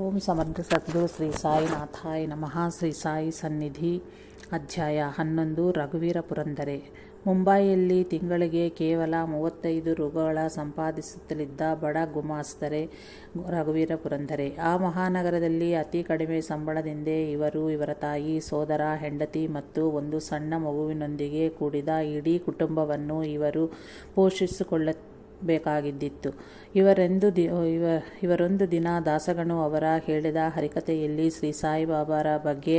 ಓಂ ಸಮರ್ಥ ಸದ್ಗುರು ಶ್ರೀ ಸಾಯಿನಾಥಾಯ ನಮಃ ಶ್ರೀ ಸಾಯಿ ಸನ್ನಿಧಿ ಅಧ್ಯಾಯ ಹನ್ನೊಂದು ರಘುವೀರ ಪುರಂದರೆ ಮುಂಬೈಯಲ್ಲಿ ತಿಂಗಳಿಗೆ ಕೇವಲ ಮೂವತ್ತೈದು ರುಗಳ ಸಂಪಾದಿಸುತ್ತಲಿದ್ದ ಬಡ ಗುಮಾಸ್ತರೆ ರಘುವೀರ ಪುರಂದರೆ ಆ ಮಹಾನಗರದಲ್ಲಿ ಅತಿ ಕಡಿಮೆ ಸಂಬಳದಿಂದೇ ಇವರು ಇವರ ತಾಯಿ ಸೋದರ ಹೆಂಡತಿ ಮತ್ತು ಒಂದು ಸಣ್ಣ ಮಗುವಿನೊಂದಿಗೆ ಕೂಡಿದ ಇಡೀ ಕುಟುಂಬವನ್ನು ಇವರು ಪೋಷಿಸಿಕೊಳ್ಳ ಬೇಕಾಗಿದ್ದಿತ್ತು ಇವರೆಂದು ದಿ ಇವ ಇವರೊಂದು ದಿನ ದಾಸಗಣು ಅವರ ಹೇಳಿದ ಹರಿಕತೆಯಲ್ಲಿ ಶ್ರೀ ಸಾಯಿಬಾಬಾರ ಬಗ್ಗೆ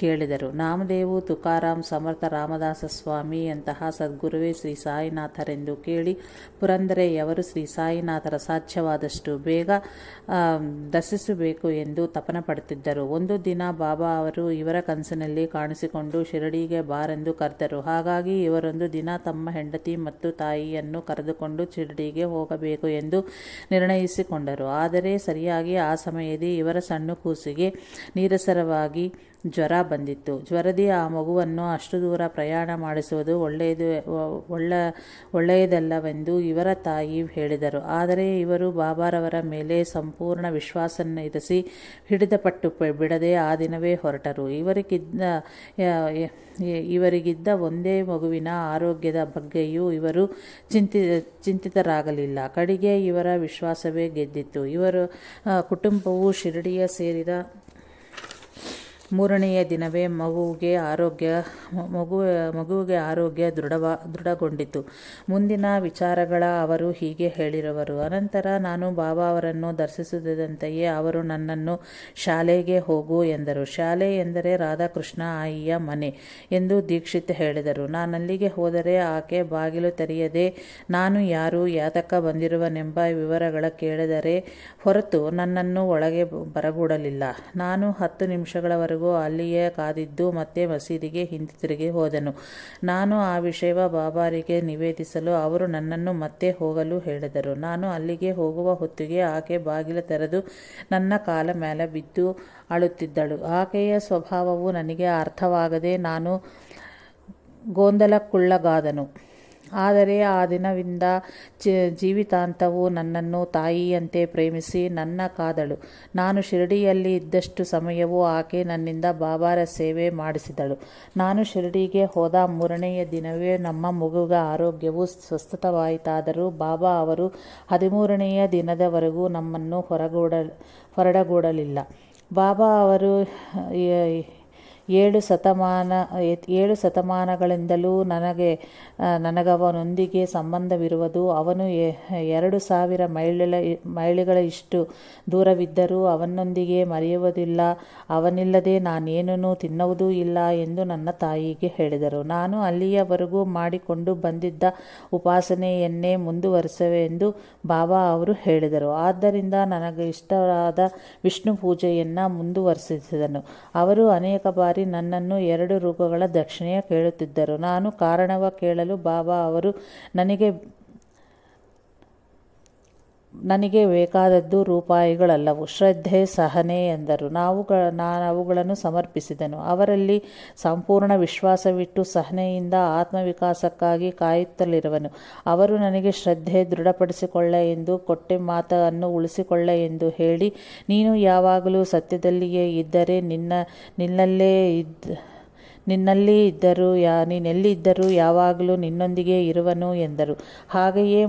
ಕೇಳಿದರು ನಾಮದೇವು ತುಕಾರಾಮ್ ಸಮರ್ಥ ರಾಮದಾಸ ಸ್ವಾಮಿ ಅಂತಹ ಸದ್ಗುರುವೇ ಶ್ರೀ ಸಾಯಿನಾಥರೆಂದು ಕೇಳಿ ಪುರಂದರೆ ಯವರು ಶ್ರೀ ಸಾಯಿನಾಥರ ಸಾಧ್ಯವಾದಷ್ಟು ಬೇಗ ದರ್ಶಿಸಬೇಕು ಎಂದು ತಪನ ಪಡುತ್ತಿದ್ದರು ಒಂದು ದಿನ ಬಾಬಾ ಅವರು ಇವರ ಕನಸಿನಲ್ಲಿ ಕಾಣಿಸಿಕೊಂಡು ಶಿರಡಿಗೆ ಬಾರೆಂದು ಕರೆದರು ಹಾಗಾಗಿ ಇವರೊಂದು ದಿನ ತಮ್ಮ ಹೆಂಡತಿ ಮತ್ತು ತಾಯಿಯನ್ನು ಕರೆದುಕೊಂಡು ಶಿರಡಿ ಗೆ ಹೋಗಬೇಕು ಎಂದು ನಿರ್ಣಯಿಸಿಕೊಂಡರು ಆದರೆ ಸರಿಯಾಗಿ ಆ ಸಮಯದಲ್ಲಿ ಇವರ ಸಣ್ಣ ಕೂಸಿಗೆ ನೀರಸರವಾಗಿ ಜ್ವರ ಬಂದಿತ್ತು ಜ್ವರದಿ ಆ ಮಗುವನ್ನು ಅಷ್ಟು ದೂರ ಪ್ರಯಾಣ ಮಾಡಿಸುವುದು ಒಳ್ಳೆಯದು ಒಳ್ಳ ಒಳ್ಳೆಯದಲ್ಲವೆಂದು ಇವರ ತಾಯಿ ಹೇಳಿದರು ಆದರೆ ಇವರು ಬಾಬಾರವರ ಮೇಲೆ ಸಂಪೂರ್ಣ ವಿಶ್ವಾಸವನ್ನು ಇರಿಸಿ ಹಿಡಿದ ಪಟ್ಟು ಬಿಡದೆ ಆ ದಿನವೇ ಹೊರಟರು ಇವರಿಗಿದ್ದ ಇವರಿಗಿದ್ದ ಒಂದೇ ಮಗುವಿನ ಆರೋಗ್ಯದ ಬಗ್ಗೆಯೂ ಇವರು ಚಿಂತಿ ಚಿಂತಿತರಾಗಲಿಲ್ಲ ಕಡೆಗೆ ಇವರ ವಿಶ್ವಾಸವೇ ಗೆದ್ದಿತ್ತು ಇವರು ಕುಟುಂಬವು ಶಿರಡಿಯ ಸೇರಿದ ಮೂರನೆಯ ದಿನವೇ ಮಗುವಿಗೆ ಆರೋಗ್ಯ ಮಗು ಮಗುವಿಗೆ ಆರೋಗ್ಯ ದೃಢವ ದೃಢಗೊಂಡಿತು ಮುಂದಿನ ವಿಚಾರಗಳ ಅವರು ಹೀಗೆ ಹೇಳಿರುವರು ಅನಂತರ ನಾನು ಬಾಬಾ ಅವರನ್ನು ದರ್ಶಿಸುತ್ತಿದ್ದಂತೆಯೇ ಅವರು ನನ್ನನ್ನು ಶಾಲೆಗೆ ಹೋಗು ಎಂದರು ಶಾಲೆ ಎಂದರೆ ರಾಧಾಕೃಷ್ಣ ಆಯಿಯ ಮನೆ ಎಂದು ದೀಕ್ಷಿತ್ ಹೇಳಿದರು ಅಲ್ಲಿಗೆ ಹೋದರೆ ಆಕೆ ಬಾಗಿಲು ತೆರೆಯದೆ ನಾನು ಯಾರು ಯಾತಕ ಬಂದಿರುವನೆಂಬ ವಿವರಗಳ ಕೇಳಿದರೆ ಹೊರತು ನನ್ನನ್ನು ಒಳಗೆ ಬರಗೂಡಲಿಲ್ಲ ನಾನು ಹತ್ತು ನಿಮಿಷಗಳವರೆಗೂ ಅಲ್ಲಿಯೇ ಕಾದಿದ್ದು ಮತ್ತೆ ಮಸೀದಿಗೆ ಹಿಂದಿರುಗಿ ಹೋದನು ನಾನು ಆ ವಿಷಯವ ಬಾಬಾರಿಗೆ ನಿವೇದಿಸಲು ಅವರು ನನ್ನನ್ನು ಮತ್ತೆ ಹೋಗಲು ಹೇಳಿದರು ನಾನು ಅಲ್ಲಿಗೆ ಹೋಗುವ ಹೊತ್ತಿಗೆ ಆಕೆ ಬಾಗಿಲು ತೆರೆದು ನನ್ನ ಕಾಲ ಮೇಲೆ ಬಿದ್ದು ಅಳುತ್ತಿದ್ದಳು ಆಕೆಯ ಸ್ವಭಾವವು ನನಗೆ ಅರ್ಥವಾಗದೆ ನಾನು ಗೊಂದಲಕ್ಕುಳ್ಳಗಾದನು ಆದರೆ ಆ ದಿನದಿಂದ ಜೀವಿತಾಂತವು ನನ್ನನ್ನು ತಾಯಿಯಂತೆ ಪ್ರೇಮಿಸಿ ನನ್ನ ಕಾದಳು ನಾನು ಶಿರಡಿಯಲ್ಲಿ ಇದ್ದಷ್ಟು ಸಮಯವೂ ಆಕೆ ನನ್ನಿಂದ ಬಾಬಾರ ಸೇವೆ ಮಾಡಿಸಿದಳು ನಾನು ಶಿರಡಿಗೆ ಹೋದ ಮೂರನೆಯ ದಿನವೇ ನಮ್ಮ ಮಗುಗ ಆರೋಗ್ಯವು ಸ್ವಸ್ಥತವಾಯಿತಾದರೂ ಬಾಬಾ ಅವರು ಹದಿಮೂರನೆಯ ದಿನದವರೆಗೂ ನಮ್ಮನ್ನು ಹೊರಗೂಡ ಹೊರಡಗೂಡಲಿಲ್ಲ ಬಾಬಾ ಅವರು ಏಳು ಶತಮಾನ ಏಳು ಶತಮಾನಗಳಿಂದಲೂ ನನಗೆ ನನಗವನೊಂದಿಗೆ ಸಂಬಂಧವಿರುವುದು ಅವನು ಎರಡು ಸಾವಿರ ಮೈಲಿಗಳ ಮೈಲಿಗಳ ಇಷ್ಟು ದೂರವಿದ್ದರೂ ಅವನೊಂದಿಗೆ ಮರೆಯುವುದಿಲ್ಲ ಅವನಿಲ್ಲದೆ ನಾನೇನೂ ತಿನ್ನುವುದೂ ಇಲ್ಲ ಎಂದು ನನ್ನ ತಾಯಿಗೆ ಹೇಳಿದರು ನಾನು ಅಲ್ಲಿಯವರೆಗೂ ಮಾಡಿಕೊಂಡು ಬಂದಿದ್ದ ಉಪಾಸನೆಯನ್ನೇ ಮುಂದುವರೆಸವೆ ಎಂದು ಬಾಬಾ ಅವರು ಹೇಳಿದರು ಆದ್ದರಿಂದ ನನಗೆ ಇಷ್ಟವಾದ ವಿಷ್ಣು ಪೂಜೆಯನ್ನು ಮುಂದುವರೆಸಿದನು ಅವರು ಅನೇಕ ಬಾರಿ ನನ್ನನ್ನು ಎರಡು ರೂಪಗಳ ದಕ್ಷಿಣೆಯ ಕೇಳುತ್ತಿದ್ದರು ನಾನು ಕಾರಣವ ಕೇಳಲು ಬಾಬಾ ಅವರು ನನಗೆ ನನಗೆ ಬೇಕಾದದ್ದು ರೂಪಾಯಿಗಳಲ್ಲವು ಶ್ರದ್ಧೆ ಸಹನೆ ಎಂದರು ನಾವು ನಾನು ಅವುಗಳನ್ನು ಸಮರ್ಪಿಸಿದನು ಅವರಲ್ಲಿ ಸಂಪೂರ್ಣ ವಿಶ್ವಾಸವಿಟ್ಟು ಸಹನೆಯಿಂದ ಆತ್ಮವಿಕಾಸಕ್ಕಾಗಿ ಕಾಯುತ್ತಲಿರುವನು ಅವರು ನನಗೆ ಶ್ರದ್ಧೆ ದೃಢಪಡಿಸಿಕೊಳ್ಳ ಎಂದು ಕೊಟ್ಟೆ ಮಾತನ್ನು ಉಳಿಸಿಕೊಳ್ಳ ಎಂದು ಹೇಳಿ ನೀನು ಯಾವಾಗಲೂ ಸತ್ಯದಲ್ಲಿಯೇ ಇದ್ದರೆ ನಿನ್ನ ನಿನ್ನಲ್ಲೇ ಇದ್ದ ನಿನ್ನಲ್ಲಿ ಇದ್ದರೂ ಯಾ ನೀನೆಲ್ಲಿದ್ದರೂ ಯಾವಾಗಲೂ ನಿನ್ನೊಂದಿಗೆ ಇರುವನು ಎಂದರು ಹಾಗೆಯೇ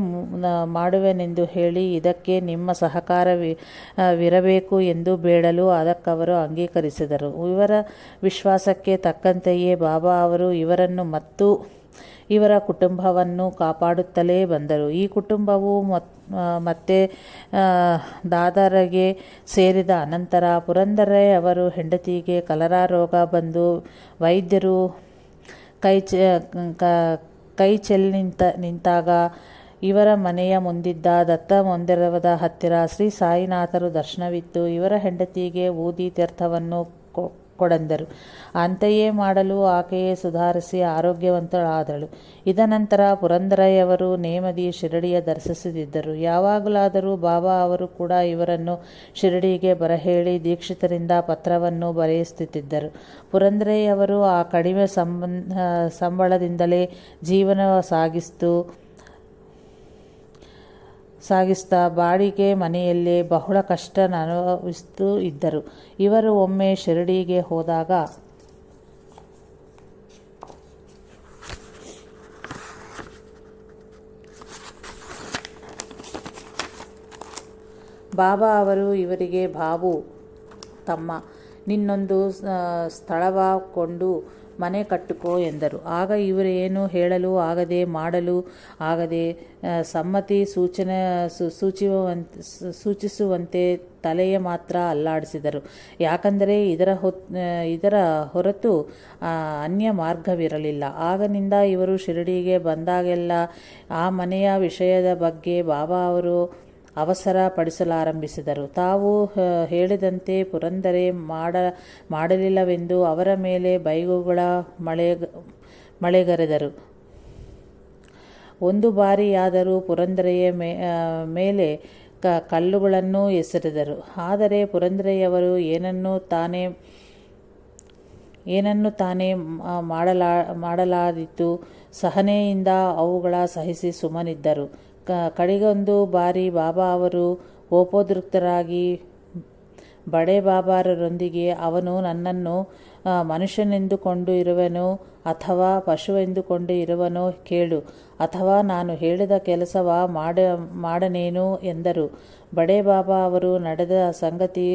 ಮಾಡುವೆನೆಂದು ಹೇಳಿ ಇದಕ್ಕೆ ನಿಮ್ಮ ಸಹಕಾರ ವಿರಬೇಕು ಎಂದು ಬೇಡಲು ಅದಕ್ಕವರು ಅಂಗೀಕರಿಸಿದರು ಇವರ ವಿಶ್ವಾಸಕ್ಕೆ ತಕ್ಕಂತೆಯೇ ಬಾಬಾ ಅವರು ಇವರನ್ನು ಮತ್ತು ಇವರ ಕುಟುಂಬವನ್ನು ಕಾಪಾಡುತ್ತಲೇ ಬಂದರು ಈ ಕುಟುಂಬವು ಮತ್ತೆ ದಾದರಗೆ ಸೇರಿದ ಅನಂತರ ಪುರಂದರೆ ಅವರು ಹೆಂಡತಿಗೆ ಕಲರಾ ರೋಗ ಬಂದು ವೈದ್ಯರು ಕೈ ಚ ಕೈ ಚೆಲ್ಲಿ ನಿಂತ ನಿಂತಾಗ ಇವರ ಮನೆಯ ಮುಂದಿದ್ದ ದತ್ತ ಮಂದಿರದ ಹತ್ತಿರ ಶ್ರೀ ಸಾಯಿನಾಥರು ದರ್ಶನವಿತ್ತು ಇವರ ಹೆಂಡತಿಗೆ ಊದಿ ತೀರ್ಥವನ್ನು ಕೊಡೆಂದರು ಅಂತೆಯೇ ಮಾಡಲು ಆಕೆಯೇ ಸುಧಾರಿಸಿ ಆರೋಗ್ಯವಂತಳಾದಳು ಇದನಂತರ ಪುರಂದರಯ್ಯವರು ನೇಮದಿ ಶಿರಡಿಯ ದರ್ಶಿಸುತ್ತಿದ್ದರು ಯಾವಾಗಲಾದರೂ ಬಾಬಾ ಅವರು ಕೂಡ ಇವರನ್ನು ಶಿರಡಿಗೆ ಬರಹೇಳಿ ದೀಕ್ಷಿತರಿಂದ ಪತ್ರವನ್ನು ಬರೆಯಿಸುತ್ತಿದ್ದರು ಪುರಂದರಯ್ಯವರು ಆ ಕಡಿಮೆ ಸಂಬಂಧ ಸಂಬಳದಿಂದಲೇ ಜೀವನ ಸಾಗಿಸ್ತು ಸಾಗಿಸ್ತಾ ಬಾಡಿಗೆ ಮನೆಯಲ್ಲೇ ಬಹಳ ಕಷ್ಟ ಅನುಭವಿಸ್ತು ಇದ್ದರು ಇವರು ಒಮ್ಮೆ ಶಿರಡಿಗೆ ಹೋದಾಗ ಬಾಬಾ ಅವರು ಇವರಿಗೆ ಬಾಬು ತಮ್ಮ ನಿನ್ನೊಂದು ಸ್ಥಳವಾಗಿಕೊಂಡು ಮನೆ ಕಟ್ಟುಕೋ ಎಂದರು ಆಗ ಇವರೇನು ಹೇಳಲು ಆಗದೆ ಮಾಡಲು ಆಗದೆ ಸಮ್ಮತಿ ಸೂಚನೆ ಸೂಚಿಸುವಂತೆ ಸೂಚಿಸುವಂತೆ ತಲೆಯ ಮಾತ್ರ ಅಲ್ಲಾಡಿಸಿದರು ಯಾಕಂದರೆ ಇದರ ಹೊತ್ ಇದರ ಹೊರತು ಅನ್ಯ ಮಾರ್ಗವಿರಲಿಲ್ಲ ಆಗನಿಂದ ಇವರು ಶಿರಡಿಗೆ ಬಂದಾಗೆಲ್ಲ ಆ ಮನೆಯ ವಿಷಯದ ಬಗ್ಗೆ ಬಾಬಾ ಅವರು ಅವಸರ ಪಡಿಸಲಾರಂಭಿಸಿದರು ತಾವು ಹೇಳಿದಂತೆ ಪುರಂದರೆ ಮಾಡ ಮಾಡಲಿಲ್ಲವೆಂದು ಅವರ ಮೇಲೆ ಬೈಗುಗಳ ಮಳೆ ಮಳೆಗರೆದರು ಒಂದು ಬಾರಿಯಾದರೂ ಪುರಂದರೆಯ ಮೇಲೆ ಕ ಕಲ್ಲುಗಳನ್ನು ಎಸೆರೆದರು ಆದರೆ ಪುರಂದರೆಯವರು ಏನನ್ನು ತಾನೇ ಏನನ್ನು ತಾನೇ ಮಾಡಲಾ ಮಾಡಲಾದಿತ್ತು ಸಹನೆಯಿಂದ ಅವುಗಳ ಸಹಿಸಿ ಸುಮ್ಮನಿದ್ದರು ಕ ಕಡೆಗೊಂದು ಬಾರಿ ಬಾಬಾ ಅವರು ಓಪೋದೃಕ್ತರಾಗಿ ಬಡೆ ಬಾಬಾರರೊಂದಿಗೆ ಅವನು ನನ್ನನ್ನು ಮನುಷ್ಯನೆಂದುಕೊಂಡು ಇರುವನು ಅಥವಾ ಪಶುವೆಂದುಕೊಂಡು ಇರುವನೋ ಕೇಳು ಅಥವಾ ನಾನು ಹೇಳಿದ ಕೆಲಸವ ಮಾಡ ಮಾಡನೇನು ಎಂದರು ಬಡೇ ಬಾಬಾ ಅವರು ನಡೆದ ಸಂಗತಿ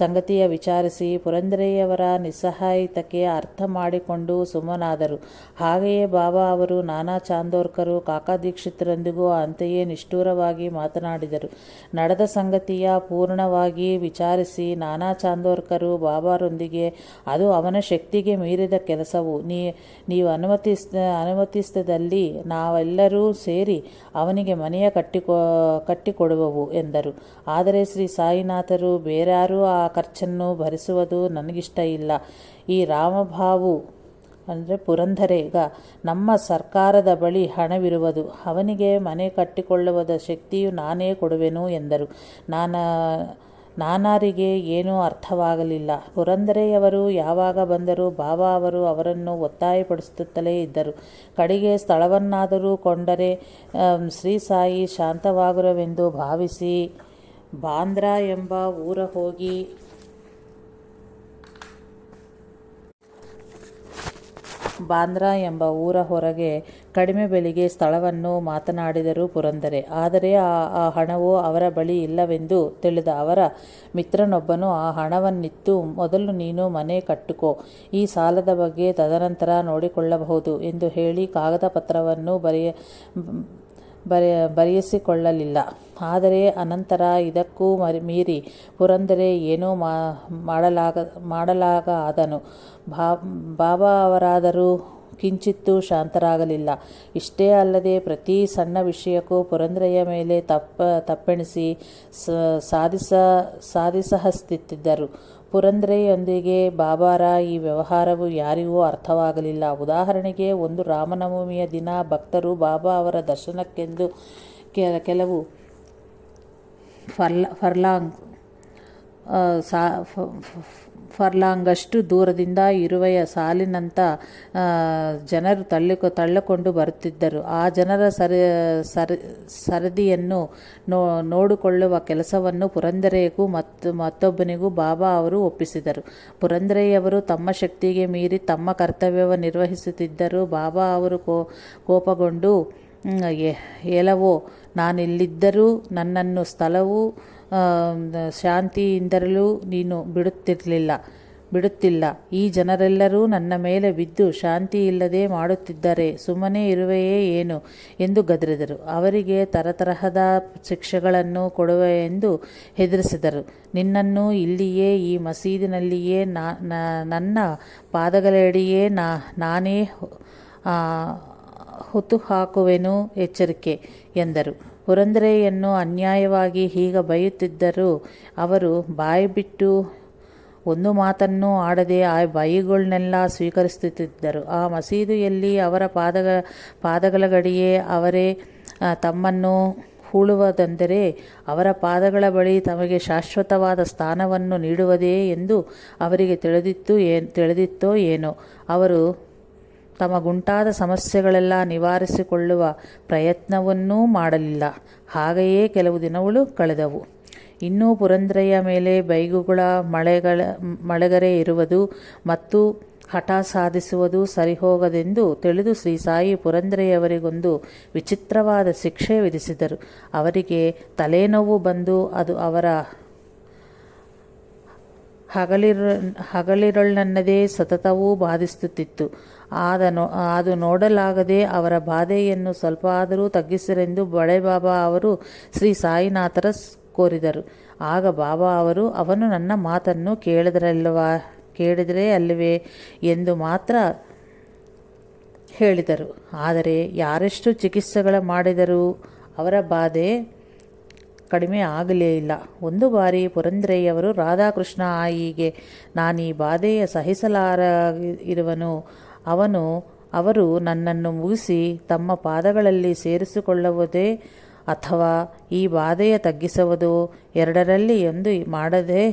ಸಂಗತಿಯ ವಿಚಾರಿಸಿ ಪುರಂದರೆಯವರ ನಿಸ್ಸಹಾಯಿತಕ್ಕೆ ಅರ್ಥ ಮಾಡಿಕೊಂಡು ಸುಮ್ಮನಾದರು ಹಾಗೆಯೇ ಬಾಬಾ ಅವರು ನಾನಾ ಚಾಂದೋರ್ಕರು ಕಾಕಾ ದೀಕ್ಷಿತರೊಂದಿಗೂ ಅಂತೆಯೇ ನಿಷ್ಠೂರವಾಗಿ ಮಾತನಾಡಿದರು ನಡೆದ ಸಂಗತಿಯ ಪೂರ್ಣವಾಗಿ ವಿಚಾರಿಸಿ ನಾನಾ ಚಾಂದೋರ್ಕರು ಬಾಬಾರೊಂದಿಗೆ ಅದು ಅವನ ಶಕ್ತಿಗೆ ಮೀರಿದ ಕೆಲಸವು ನೀ ನೀವು ಅನುಮತಿಸ್ ಅನುಮತಿಸಿದಲ್ಲಿ ನಾವೆಲ್ಲರೂ ಸೇರಿ ಅವನಿಗೆ ಮನೆಯ ಕಟ್ಟಿಕೊ ಕಟ್ಟಿಕೊಡುವವು ಎಂದರು ಆದರೆ ಶ್ರೀ ಸಾಯಿನಾಥರು ಬೇರಾರೂ ಆ ಖರ್ಚನ್ನು ಭರಿಸುವುದು ನನಗಿಷ್ಟ ಇಲ್ಲ ಈ ರಾಮಭಾವು ಅಂದರೆ ಪುರಂದರೇಗ ನಮ್ಮ ಸರ್ಕಾರದ ಬಳಿ ಹಣವಿರುವುದು ಅವನಿಗೆ ಮನೆ ಕಟ್ಟಿಕೊಳ್ಳುವುದ ಶಕ್ತಿಯು ನಾನೇ ಕೊಡುವೆನು ಎಂದರು ನಾನು ನಾನಾರಿಗೆ ಏನೂ ಅರ್ಥವಾಗಲಿಲ್ಲ ಪುರಂದರೆಯವರು ಯಾವಾಗ ಬಂದರೂ ಬಾಬಾ ಅವರು ಅವರನ್ನು ಒತ್ತಾಯಪಡಿಸುತ್ತಲೇ ಇದ್ದರು ಕಡೆಗೆ ಸ್ಥಳವನ್ನಾದರೂ ಕೊಂಡರೆ ಶ್ರೀ ಸಾಯಿ ಶಾಂತವಾಗುರವೆಂದು ಭಾವಿಸಿ ಬಾಂದ್ರಾ ಎಂಬ ಊರ ಹೋಗಿ ಬಾಂದ್ರಾ ಎಂಬ ಊರ ಹೊರಗೆ ಕಡಿಮೆ ಬೆಲೆಗೆ ಸ್ಥಳವನ್ನು ಮಾತನಾಡಿದರು ಪುರಂದರೆ ಆದರೆ ಆ ಆ ಹಣವು ಅವರ ಬಳಿ ಇಲ್ಲವೆಂದು ತಿಳಿದ ಅವರ ಮಿತ್ರನೊಬ್ಬನು ಆ ಹಣವನ್ನಿತ್ತು ಮೊದಲು ನೀನು ಮನೆ ಕಟ್ಟುಕೋ ಈ ಸಾಲದ ಬಗ್ಗೆ ತದನಂತರ ನೋಡಿಕೊಳ್ಳಬಹುದು ಎಂದು ಹೇಳಿ ಕಾಗದ ಪತ್ರವನ್ನು ಬರೆಯ ಬರೆಯ ಬರೆಯಿಸಿಕೊಳ್ಳಲಿಲ್ಲ ಆದರೆ ಅನಂತರ ಇದಕ್ಕೂ ಮರಿ ಮೀರಿ ಪುರಂದರೆ ಏನೂ ಮಾಡಲಾಗ ಮಾಡಲಾಗ ಆದನು ಬಾಬಾ ಅವರಾದರೂ ಕಿಂಚಿತ್ತೂ ಶಾಂತರಾಗಲಿಲ್ಲ ಇಷ್ಟೇ ಅಲ್ಲದೆ ಪ್ರತಿ ಸಣ್ಣ ವಿಷಯಕ್ಕೂ ಪುರಂದ್ರೆಯ ಮೇಲೆ ತಪ್ಪ ತಪ್ಪೆಣಿಸಿ ಸಾಧಿಸ ಸಾಧಿಸಹಸ್ತಿತ್ತಿದ್ದರು ಪುರಂದ್ರೆಯೊಂದಿಗೆ ಬಾಬಾರ ಈ ವ್ಯವಹಾರವು ಯಾರಿಗೂ ಅರ್ಥವಾಗಲಿಲ್ಲ ಉದಾಹರಣೆಗೆ ಒಂದು ರಾಮನವಮಿಯ ದಿನ ಭಕ್ತರು ಬಾಬಾ ಅವರ ದರ್ಶನಕ್ಕೆಂದು ಕೆಲ ಕೆಲವು ಫರ್ಲಾ ಫರ್ಲಾಂಗ್ ಸಾ ಫರ್ಲಾಂಗಷ್ಟು ದೂರದಿಂದ ಇರುವೆಯ ಸಾಲಿನಂತ ಜನರು ತಳ್ಳಿಕೊ ತಳ್ಳಕೊಂಡು ಬರುತ್ತಿದ್ದರು ಆ ಜನರ ಸರ ಸರದಿಯನ್ನು ನೋ ನೋಡಿಕೊಳ್ಳುವ ಕೆಲಸವನ್ನು ಪುರಂದರೆಯಗೂ ಮತ್ತು ಮತ್ತೊಬ್ಬನಿಗೂ ಬಾಬಾ ಅವರು ಒಪ್ಪಿಸಿದರು ಪುರಂದರೆಯವರು ತಮ್ಮ ಶಕ್ತಿಗೆ ಮೀರಿ ತಮ್ಮ ಕರ್ತವ್ಯವ ನಿರ್ವಹಿಸುತ್ತಿದ್ದರು ಬಾಬಾ ಅವರು ಕೋ ಕೋಪಗೊಂಡು ಎಲ್ಲವೋ ನಾನಿಲ್ಲಿದ್ದರೂ ನನ್ನನ್ನು ಸ್ಥಳವು ಶಾಂತಿಯಿಂದರಲೂ ನೀನು ಬಿಡುತ್ತಿರಲಿಲ್ಲ ಬಿಡುತ್ತಿಲ್ಲ ಈ ಜನರೆಲ್ಲರೂ ನನ್ನ ಮೇಲೆ ಬಿದ್ದು ಶಾಂತಿ ಇಲ್ಲದೆ ಮಾಡುತ್ತಿದ್ದಾರೆ ಸುಮ್ಮನೆ ಇರುವೆಯೇ ಏನು ಎಂದು ಗದರಿದರು ಅವರಿಗೆ ತರತರಹದ ಶಿಕ್ಷೆಗಳನ್ನು ಕೊಡುವೆ ಎಂದು ಹೆದರಿಸಿದರು ನಿನ್ನನ್ನು ಇಲ್ಲಿಯೇ ಈ ಮಸೀದಿನಲ್ಲಿಯೇ ನನ್ನ ಪಾದಗಳಡಿಯೇ ನಾ ನಾನೇ ಹೊತ್ತು ಹಾಕುವೆನು ಎಚ್ಚರಿಕೆ ಎಂದರು ಪುರಂದರೆಯನ್ನು ಅನ್ಯಾಯವಾಗಿ ಹೀಗ ಬೈಯುತ್ತಿದ್ದರೂ ಅವರು ಬಾಯಿ ಬಿಟ್ಟು ಒಂದು ಮಾತನ್ನೂ ಆಡದೆ ಆ ಬಾಯಿಗಳನ್ನೆಲ್ಲ ಸ್ವೀಕರಿಸುತ್ತಿದ್ದರು ಆ ಮಸೀದಿಯಲ್ಲಿ ಅವರ ಪಾದಗ ಪಾದಗಳ ಗಡಿಯೇ ಅವರೇ ತಮ್ಮನ್ನು ಹೂಳುವುದೆಂದರೆ ಅವರ ಪಾದಗಳ ಬಳಿ ತಮಗೆ ಶಾಶ್ವತವಾದ ಸ್ಥಾನವನ್ನು ನೀಡುವುದೇ ಎಂದು ಅವರಿಗೆ ತಿಳಿದಿತ್ತು ಏ ತಿಳಿದಿತ್ತೋ ಏನೋ ಅವರು ತಮಗುಂಟಾದ ಸಮಸ್ಯೆಗಳೆಲ್ಲ ನಿವಾರಿಸಿಕೊಳ್ಳುವ ಪ್ರಯತ್ನವನ್ನೂ ಮಾಡಲಿಲ್ಲ ಹಾಗೆಯೇ ಕೆಲವು ದಿನಗಳು ಕಳೆದವು ಇನ್ನೂ ಪುರಂದ್ರಯ್ಯ ಮೇಲೆ ಬೈಗುಗಳ ಮಳೆಗಳ ಮಳೆಗರೆ ಇರುವುದು ಮತ್ತು ಹಠ ಸಾಧಿಸುವುದು ಸರಿಹೋಗದೆಂದು ತಿಳಿದು ಶ್ರೀ ಸಾಯಿ ಪುರಂದ್ರೆಯವರಿಗೊಂದು ವಿಚಿತ್ರವಾದ ಶಿಕ್ಷೆ ವಿಧಿಸಿದರು ಅವರಿಗೆ ತಲೆನೋವು ಬಂದು ಅದು ಅವರ ಹಗಲಿರ ಹಗಲಿರಳನ್ನದೇ ಸತತವೂ ಬಾಧಿಸುತ್ತಿತ್ತು ಆದನು ಅದು ನೋಡಲಾಗದೆ ಅವರ ಬಾಧೆಯನ್ನು ಸ್ವಲ್ಪ ಆದರೂ ಬಳೆ ಬಾಬಾ ಅವರು ಶ್ರೀ ಸಾಯಿನಾಥರ ಕೋರಿದರು ಆಗ ಬಾಬಾ ಅವರು ಅವನು ನನ್ನ ಮಾತನ್ನು ಕೇಳಿದ್ರಲ್ಲವಾ ಕೇಳಿದರೆ ಅಲ್ಲವೇ ಎಂದು ಮಾತ್ರ ಹೇಳಿದರು ಆದರೆ ಯಾರೆಷ್ಟು ಚಿಕಿತ್ಸೆಗಳ ಮಾಡಿದರೂ ಅವರ ಬಾಧೆ ಕಡಿಮೆ ಆಗಲೇ ಇಲ್ಲ ಒಂದು ಬಾರಿ ಪುರಂದ್ರೆಯವರು ರಾಧಾಕೃಷ್ಣ ಆಯಿಗೆ ನಾನೀ ಬಾಧೆಯ ಸಹಿಸಲಾರ ಇರುವನು ಅವನು ಅವರು ನನ್ನನ್ನು ಮುಗಿಸಿ ತಮ್ಮ ಪಾದಗಳಲ್ಲಿ ಸೇರಿಸಿಕೊಳ್ಳುವುದೇ ಅಥವಾ ಈ ಬಾಧೆಯ ತಗ್ಗಿಸುವುದು ಎರಡರಲ್ಲಿ ಎಂದು ಮಾಡದೆ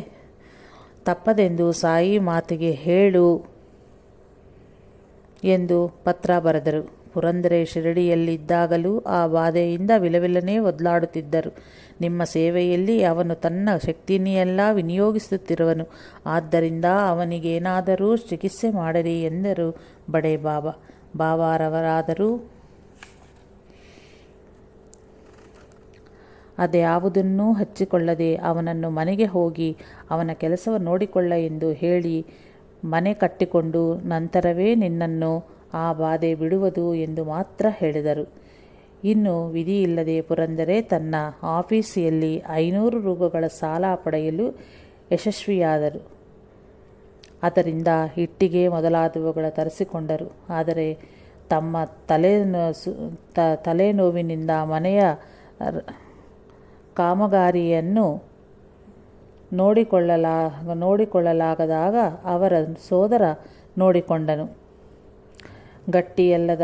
ತಪ್ಪದೆಂದು ಸಾಯಿ ಮಾತಿಗೆ ಹೇಳು ಎಂದು ಪತ್ರ ಬರೆದರು ಪುರಂದರೆ ಶಿರಡಿಯಲ್ಲಿದ್ದಾಗಲೂ ಆ ಬಾಧೆಯಿಂದ ವಿಲವಿಲನೆ ಒದ್ಲಾಡುತ್ತಿದ್ದರು ನಿಮ್ಮ ಸೇವೆಯಲ್ಲಿ ಅವನು ತನ್ನ ಶಕ್ತಿಯನ್ನೆಲ್ಲ ವಿನಿಯೋಗಿಸುತ್ತಿರುವನು ಆದ್ದರಿಂದ ಅವನಿಗೇನಾದರೂ ಚಿಕಿತ್ಸೆ ಮಾಡಲಿ ಎಂದರು ಬಡೇ ಬಾಬಾ ಬಾಬಾರವರಾದರೂ ಅದ್ಯಾವುದನ್ನೂ ಹಚ್ಚಿಕೊಳ್ಳದೆ ಅವನನ್ನು ಮನೆಗೆ ಹೋಗಿ ಅವನ ಕೆಲಸವ ನೋಡಿಕೊಳ್ಳ ಎಂದು ಹೇಳಿ ಮನೆ ಕಟ್ಟಿಕೊಂಡು ನಂತರವೇ ನಿನ್ನನ್ನು ಆ ಬಾಧೆ ಬಿಡುವುದು ಎಂದು ಮಾತ್ರ ಹೇಳಿದರು ಇನ್ನು ವಿಧಿಯಿಲ್ಲದೆ ಪುರಂದರೆ ತನ್ನ ಆಫೀಸಿಯಲ್ಲಿ ಐನೂರು ರೂಪಗಳ ಸಾಲ ಪಡೆಯಲು ಯಶಸ್ವಿಯಾದರು ಅದರಿಂದ ಇಟ್ಟಿಗೆ ಮೊದಲಾದವುಗಳ ತರಿಸಿಕೊಂಡರು ಆದರೆ ತಮ್ಮ ತಲೆ ತಲೆನೋವಿನಿಂದ ಮನೆಯ ಕಾಮಗಾರಿಯನ್ನು ನೋಡಿಕೊಳ್ಳಲಾ ನೋಡಿಕೊಳ್ಳಲಾಗದಾಗ ಅವರ ಸೋದರ ನೋಡಿಕೊಂಡನು ಗಟ್ಟಿಯಲ್ಲದ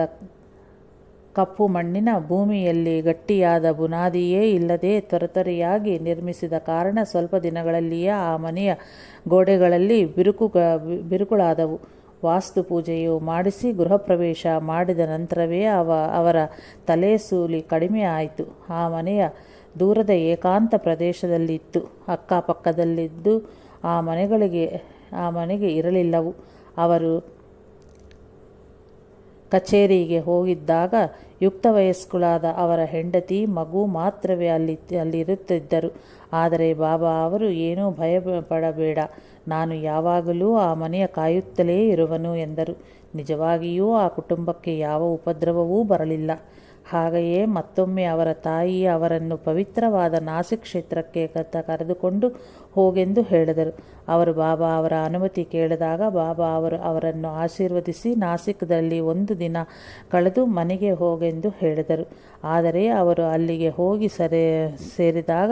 ಕಪ್ಪು ಮಣ್ಣಿನ ಭೂಮಿಯಲ್ಲಿ ಗಟ್ಟಿಯಾದ ಬುನಾದಿಯೇ ಇಲ್ಲದೆ ತೊರೆತೊರೆಯಾಗಿ ನಿರ್ಮಿಸಿದ ಕಾರಣ ಸ್ವಲ್ಪ ದಿನಗಳಲ್ಲಿಯೇ ಆ ಮನೆಯ ಗೋಡೆಗಳಲ್ಲಿ ಬಿರುಕು ಬಿರುಕುಳಾದವು ವಾಸ್ತು ಪೂಜೆಯು ಮಾಡಿಸಿ ಗೃಹಪ್ರವೇಶ ಮಾಡಿದ ನಂತರವೇ ಅವ ಅವರ ತಲೆ ಸೂಲಿ ಕಡಿಮೆ ಆಯಿತು ಆ ಮನೆಯ ದೂರದ ಏಕಾಂತ ಪ್ರದೇಶದಲ್ಲಿತ್ತು ಅಕ್ಕಪಕ್ಕದಲ್ಲಿದ್ದು ಆ ಮನೆಗಳಿಗೆ ಆ ಮನೆಗೆ ಇರಲಿಲ್ಲವು ಅವರು ಕಚೇರಿಗೆ ಹೋಗಿದ್ದಾಗ ಯುಕ್ತ ವಯಸ್ಕುಳಾದ ಅವರ ಹೆಂಡತಿ ಮಗು ಮಾತ್ರವೇ ಅಲ್ಲಿ ಅಲ್ಲಿರುತ್ತಿದ್ದರು ಆದರೆ ಬಾಬಾ ಅವರು ಏನೂ ಭಯ ಪಡಬೇಡ ನಾನು ಯಾವಾಗಲೂ ಆ ಮನೆಯ ಕಾಯುತ್ತಲೇ ಇರುವನು ಎಂದರು ನಿಜವಾಗಿಯೂ ಆ ಕುಟುಂಬಕ್ಕೆ ಯಾವ ಉಪದ್ರವವೂ ಬರಲಿಲ್ಲ ಹಾಗೆಯೇ ಮತ್ತೊಮ್ಮೆ ಅವರ ತಾಯಿ ಅವರನ್ನು ಪವಿತ್ರವಾದ ನಾಸಿಕ್ ಕ್ಷೇತ್ರಕ್ಕೆ ಕರೆದುಕೊಂಡು ಹೋಗೆಂದು ಹೇಳಿದರು ಅವರು ಬಾಬಾ ಅವರ ಅನುಮತಿ ಕೇಳಿದಾಗ ಬಾಬಾ ಅವರು ಅವರನ್ನು ಆಶೀರ್ವದಿಸಿ ನಾಸಿಕ್ದಲ್ಲಿ ಒಂದು ದಿನ ಕಳೆದು ಮನೆಗೆ ಹೋಗೆಂದು ಹೇಳಿದರು ಆದರೆ ಅವರು ಅಲ್ಲಿಗೆ ಹೋಗಿ ಸರಿ ಸೇರಿದಾಗ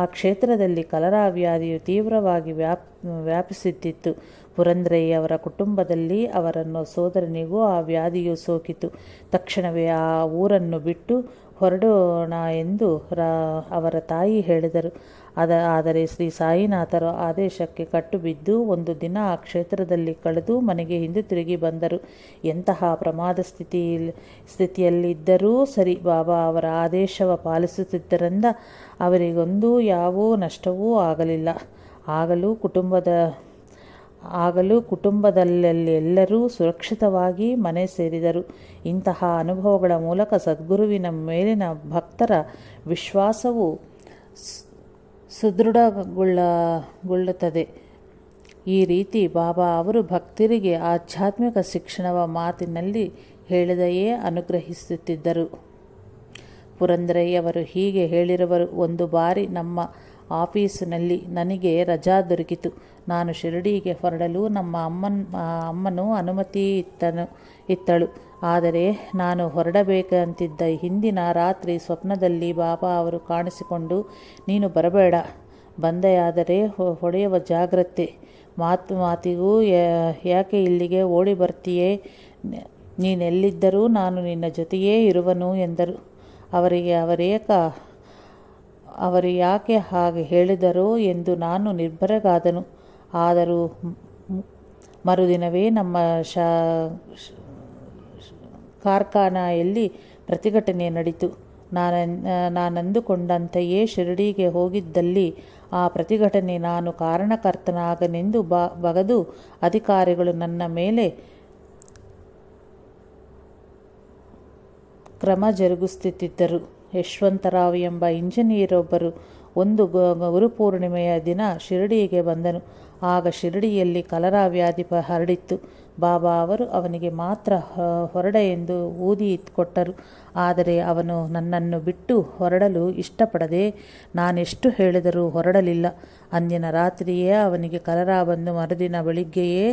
ಆ ಕ್ಷೇತ್ರದಲ್ಲಿ ಕಲರಾವ್ಯಾಧಿಯು ತೀವ್ರವಾಗಿ ವ್ಯಾಪ್ ವ್ಯಾಪಿಸಿದ್ದಿತ್ತು ಪುರಂದ್ರೆಯವರ ಕುಟುಂಬದಲ್ಲಿ ಅವರನ್ನು ಸೋದರನಿಗೂ ಆ ವ್ಯಾಧಿಯು ಸೋಕಿತು ತಕ್ಷಣವೇ ಆ ಊರನ್ನು ಬಿಟ್ಟು ಹೊರಡೋಣ ಎಂದು ಅವರ ತಾಯಿ ಹೇಳಿದರು ಅದ ಆದರೆ ಶ್ರೀ ಸಾಯಿನಾಥರ ಆದೇಶಕ್ಕೆ ಕಟ್ಟುಬಿದ್ದು ಒಂದು ದಿನ ಆ ಕ್ಷೇತ್ರದಲ್ಲಿ ಕಳೆದು ಮನೆಗೆ ಹಿಂದೆ ತಿರುಗಿ ಬಂದರು ಎಂತಹ ಪ್ರಮಾದ ಸ್ಥಿತಿ ಸ್ಥಿತಿಯಲ್ಲಿದ್ದರೂ ಸರಿ ಬಾಬಾ ಅವರ ಆದೇಶವ ಪಾಲಿಸುತ್ತಿದ್ದರಿಂದ ಅವರಿಗೊಂದು ಯಾವ ನಷ್ಟವೂ ಆಗಲಿಲ್ಲ ಆಗಲೂ ಕುಟುಂಬದ ಆಗಲೂ ಕುಟುಂಬದಲ್ಲೆಲ್ಲರೂ ಎಲ್ಲರೂ ಸುರಕ್ಷಿತವಾಗಿ ಮನೆ ಸೇರಿದರು ಇಂತಹ ಅನುಭವಗಳ ಮೂಲಕ ಸದ್ಗುರುವಿನ ಮೇಲಿನ ಭಕ್ತರ ವಿಶ್ವಾಸವು ಸುದೃಢಗೊಳ್ಳಗೊಳ್ಳುತ್ತದೆ ಈ ರೀತಿ ಬಾಬಾ ಅವರು ಭಕ್ತರಿಗೆ ಆಧ್ಯಾತ್ಮಿಕ ಶಿಕ್ಷಣವ ಮಾತಿನಲ್ಲಿ ಹೇಳಿದೆಯೇ ಅನುಗ್ರಹಿಸುತ್ತಿದ್ದರು ಪುರಂದ್ರಯ್ಯವರು ಹೀಗೆ ಹೇಳಿರುವರು ಒಂದು ಬಾರಿ ನಮ್ಮ ಆಫೀಸಿನಲ್ಲಿ ನನಗೆ ರಜಾ ದೊರಕಿತು ನಾನು ಶಿರಡಿಗೆ ಹೊರಡಲು ನಮ್ಮ ಅಮ್ಮನ್ ಅಮ್ಮನು ಅನುಮತಿ ಇತ್ತನು ಇತ್ತಳು ಆದರೆ ನಾನು ಹೊರಡಬೇಕಂತಿದ್ದ ಹಿಂದಿನ ರಾತ್ರಿ ಸ್ವಪ್ನದಲ್ಲಿ ಬಾಬಾ ಅವರು ಕಾಣಿಸಿಕೊಂಡು ನೀನು ಬರಬೇಡ ಬಂದೆಯಾದರೆ ಹೊಡೆಯುವ ಜಾಗ್ರತೆ ಮಾತು ಮಾತಿಗೂ ಯಾಕೆ ಇಲ್ಲಿಗೆ ಓಡಿ ಬರ್ತೀಯೇ ನೀನೆಲ್ಲಿದ್ದರೂ ನಾನು ನಿನ್ನ ಜೊತೆಯೇ ಇರುವನು ಎಂದರು ಅವರಿಗೆ ಅವರೇಕ ಅವರು ಯಾಕೆ ಹಾಗೆ ಹೇಳಿದರೋ ಎಂದು ನಾನು ನಿರ್ಭರಗಾದನು ಆದರೂ ಮರುದಿನವೇ ನಮ್ಮ ಶಾ ಕಾರ್ಖಾನೆಯಲ್ಲಿ ಪ್ರತಿಭಟನೆ ನಡೀತು ನಾನು ನಾನಂದುಕೊಂಡಂತೆಯೇ ಶಿರಡಿಗೆ ಹೋಗಿದ್ದಲ್ಲಿ ಆ ಪ್ರತಿಘಟನೆ ನಾನು ಕಾರಣಕರ್ತನಾಗನೆಂದು ಬ ಬಗದು ಅಧಿಕಾರಿಗಳು ನನ್ನ ಮೇಲೆ ಕ್ರಮ ಜರುಗಿಸುತ್ತಿದ್ದರು ಯಶವಂತರಾವ್ ಎಂಬ ಇಂಜಿನಿಯರ್ ಒಬ್ಬರು ಒಂದು ಗುರುಪೂರ್ಣಿಮೆಯ ದಿನ ಶಿರಡಿಗೆ ಬಂದನು ಆಗ ಶಿರಡಿಯಲ್ಲಿ ಕಲರಾ ವ್ಯಾಧಿ ಹರಡಿತ್ತು ಬಾಬಾ ಅವರು ಅವನಿಗೆ ಮಾತ್ರ ಹೊರಡ ಎಂದು ಊದಿ ಕೊಟ್ಟರು ಆದರೆ ಅವನು ನನ್ನನ್ನು ಬಿಟ್ಟು ಹೊರಡಲು ಇಷ್ಟಪಡದೆ ನಾನೆಷ್ಟು ಹೇಳಿದರೂ ಹೊರಡಲಿಲ್ಲ ಅಂದಿನ ರಾತ್ರಿಯೇ ಅವನಿಗೆ ಕಲರಾ ಬಂದು ಮರುದಿನ ಬೆಳಿಗ್ಗೆಯೇ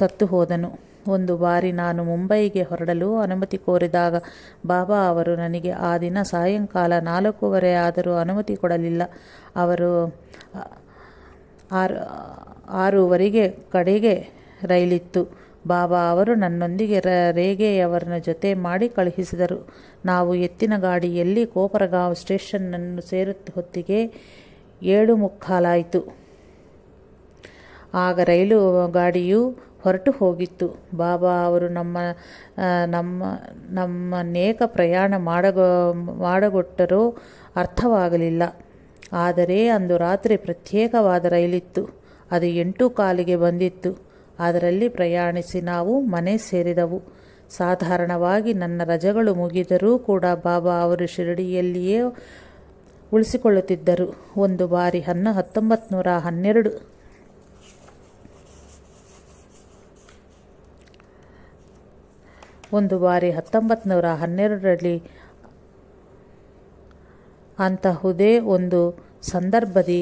ಸತ್ತು ಹೋದನು ಒಂದು ಬಾರಿ ನಾನು ಮುಂಬೈಗೆ ಹೊರಡಲು ಅನುಮತಿ ಕೋರಿದಾಗ ಬಾಬಾ ಅವರು ನನಗೆ ಆ ದಿನ ಸಾಯಂಕಾಲ ನಾಲ್ಕೂವರೆ ಆದರೂ ಅನುಮತಿ ಕೊಡಲಿಲ್ಲ ಅವರು ಆರು ಆರೂವರೆಗೆ ಕಡೆಗೆ ರೈಲಿತ್ತು ಬಾಬಾ ಅವರು ನನ್ನೊಂದಿಗೆ ರೇಗೆಯವರನ್ನ ಜೊತೆ ಮಾಡಿ ಕಳುಹಿಸಿದರು ನಾವು ಎತ್ತಿನ ಗಾಡಿಯಲ್ಲಿ ಕೋಪರಗಾಂವ್ ಸ್ಟೇಷನ್ನನ್ನು ಸೇರುತ್ತ ಹೊತ್ತಿಗೆ ಏಳು ಮುಕ್ಕಾಲಾಯಿತು ಆಗ ರೈಲು ಗಾಡಿಯು ಹೊರಟು ಹೋಗಿತ್ತು ಬಾಬಾ ಅವರು ನಮ್ಮ ನಮ್ಮ ನಮ್ಮ ನೇಕ ಪ್ರಯಾಣ ಮಾಡಗ ಮಾಡಗೊಟ್ಟರೂ ಅರ್ಥವಾಗಲಿಲ್ಲ ಆದರೆ ಅಂದು ರಾತ್ರಿ ಪ್ರತ್ಯೇಕವಾದ ರೈಲಿತ್ತು ಅದು ಎಂಟು ಕಾಲಿಗೆ ಬಂದಿತ್ತು ಅದರಲ್ಲಿ ಪ್ರಯಾಣಿಸಿ ನಾವು ಮನೆ ಸೇರಿದವು ಸಾಧಾರಣವಾಗಿ ನನ್ನ ರಜಗಳು ಮುಗಿದರೂ ಕೂಡ ಬಾಬಾ ಅವರು ಶಿರಡಿಯಲ್ಲಿಯೇ ಉಳಿಸಿಕೊಳ್ಳುತ್ತಿದ್ದರು ಒಂದು ಬಾರಿ ಹನ್ನ ಹತ್ತೊಂಬತ್ತು ನೂರ ಹನ್ನೆರಡು ಒಂದು ಬಾರಿ ಹತ್ತೊಂಬತ್ತು ನೂರ ಹನ್ನೆರಡರಲ್ಲಿ ಅಂತಹುದೇ ಒಂದು ಸಂದರ್ಭದಿ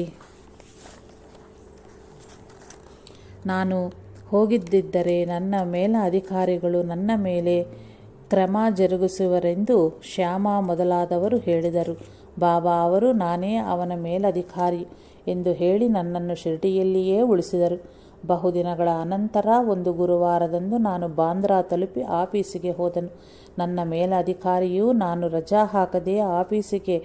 ನಾನು ಹೋಗಿದ್ದಿದ್ದರೆ ನನ್ನ ಮೇಲ ಅಧಿಕಾರಿಗಳು ನನ್ನ ಮೇಲೆ ಕ್ರಮ ಜರುಗಿಸುವರೆಂದು ಶ್ಯಾಮ ಮೊದಲಾದವರು ಹೇಳಿದರು ಬಾಬಾ ಅವರು ನಾನೇ ಅವನ ಮೇಲಧಿಕಾರಿ ಎಂದು ಹೇಳಿ ನನ್ನನ್ನು ಶಿರಡಿಯಲ್ಲಿಯೇ ಉಳಿಸಿದರು ಬಹುದಿನಗಳ ಅನಂತರ ಒಂದು ಗುರುವಾರದಂದು ನಾನು ಬಾಂದ್ರಾ ತಲುಪಿ ಆಫೀಸಿಗೆ ಹೋದನು ನನ್ನ ಮೇಲಧಿಕಾರಿಯು ನಾನು ರಜಾ ಹಾಕದೆ ಆಫೀಸಿಗೆ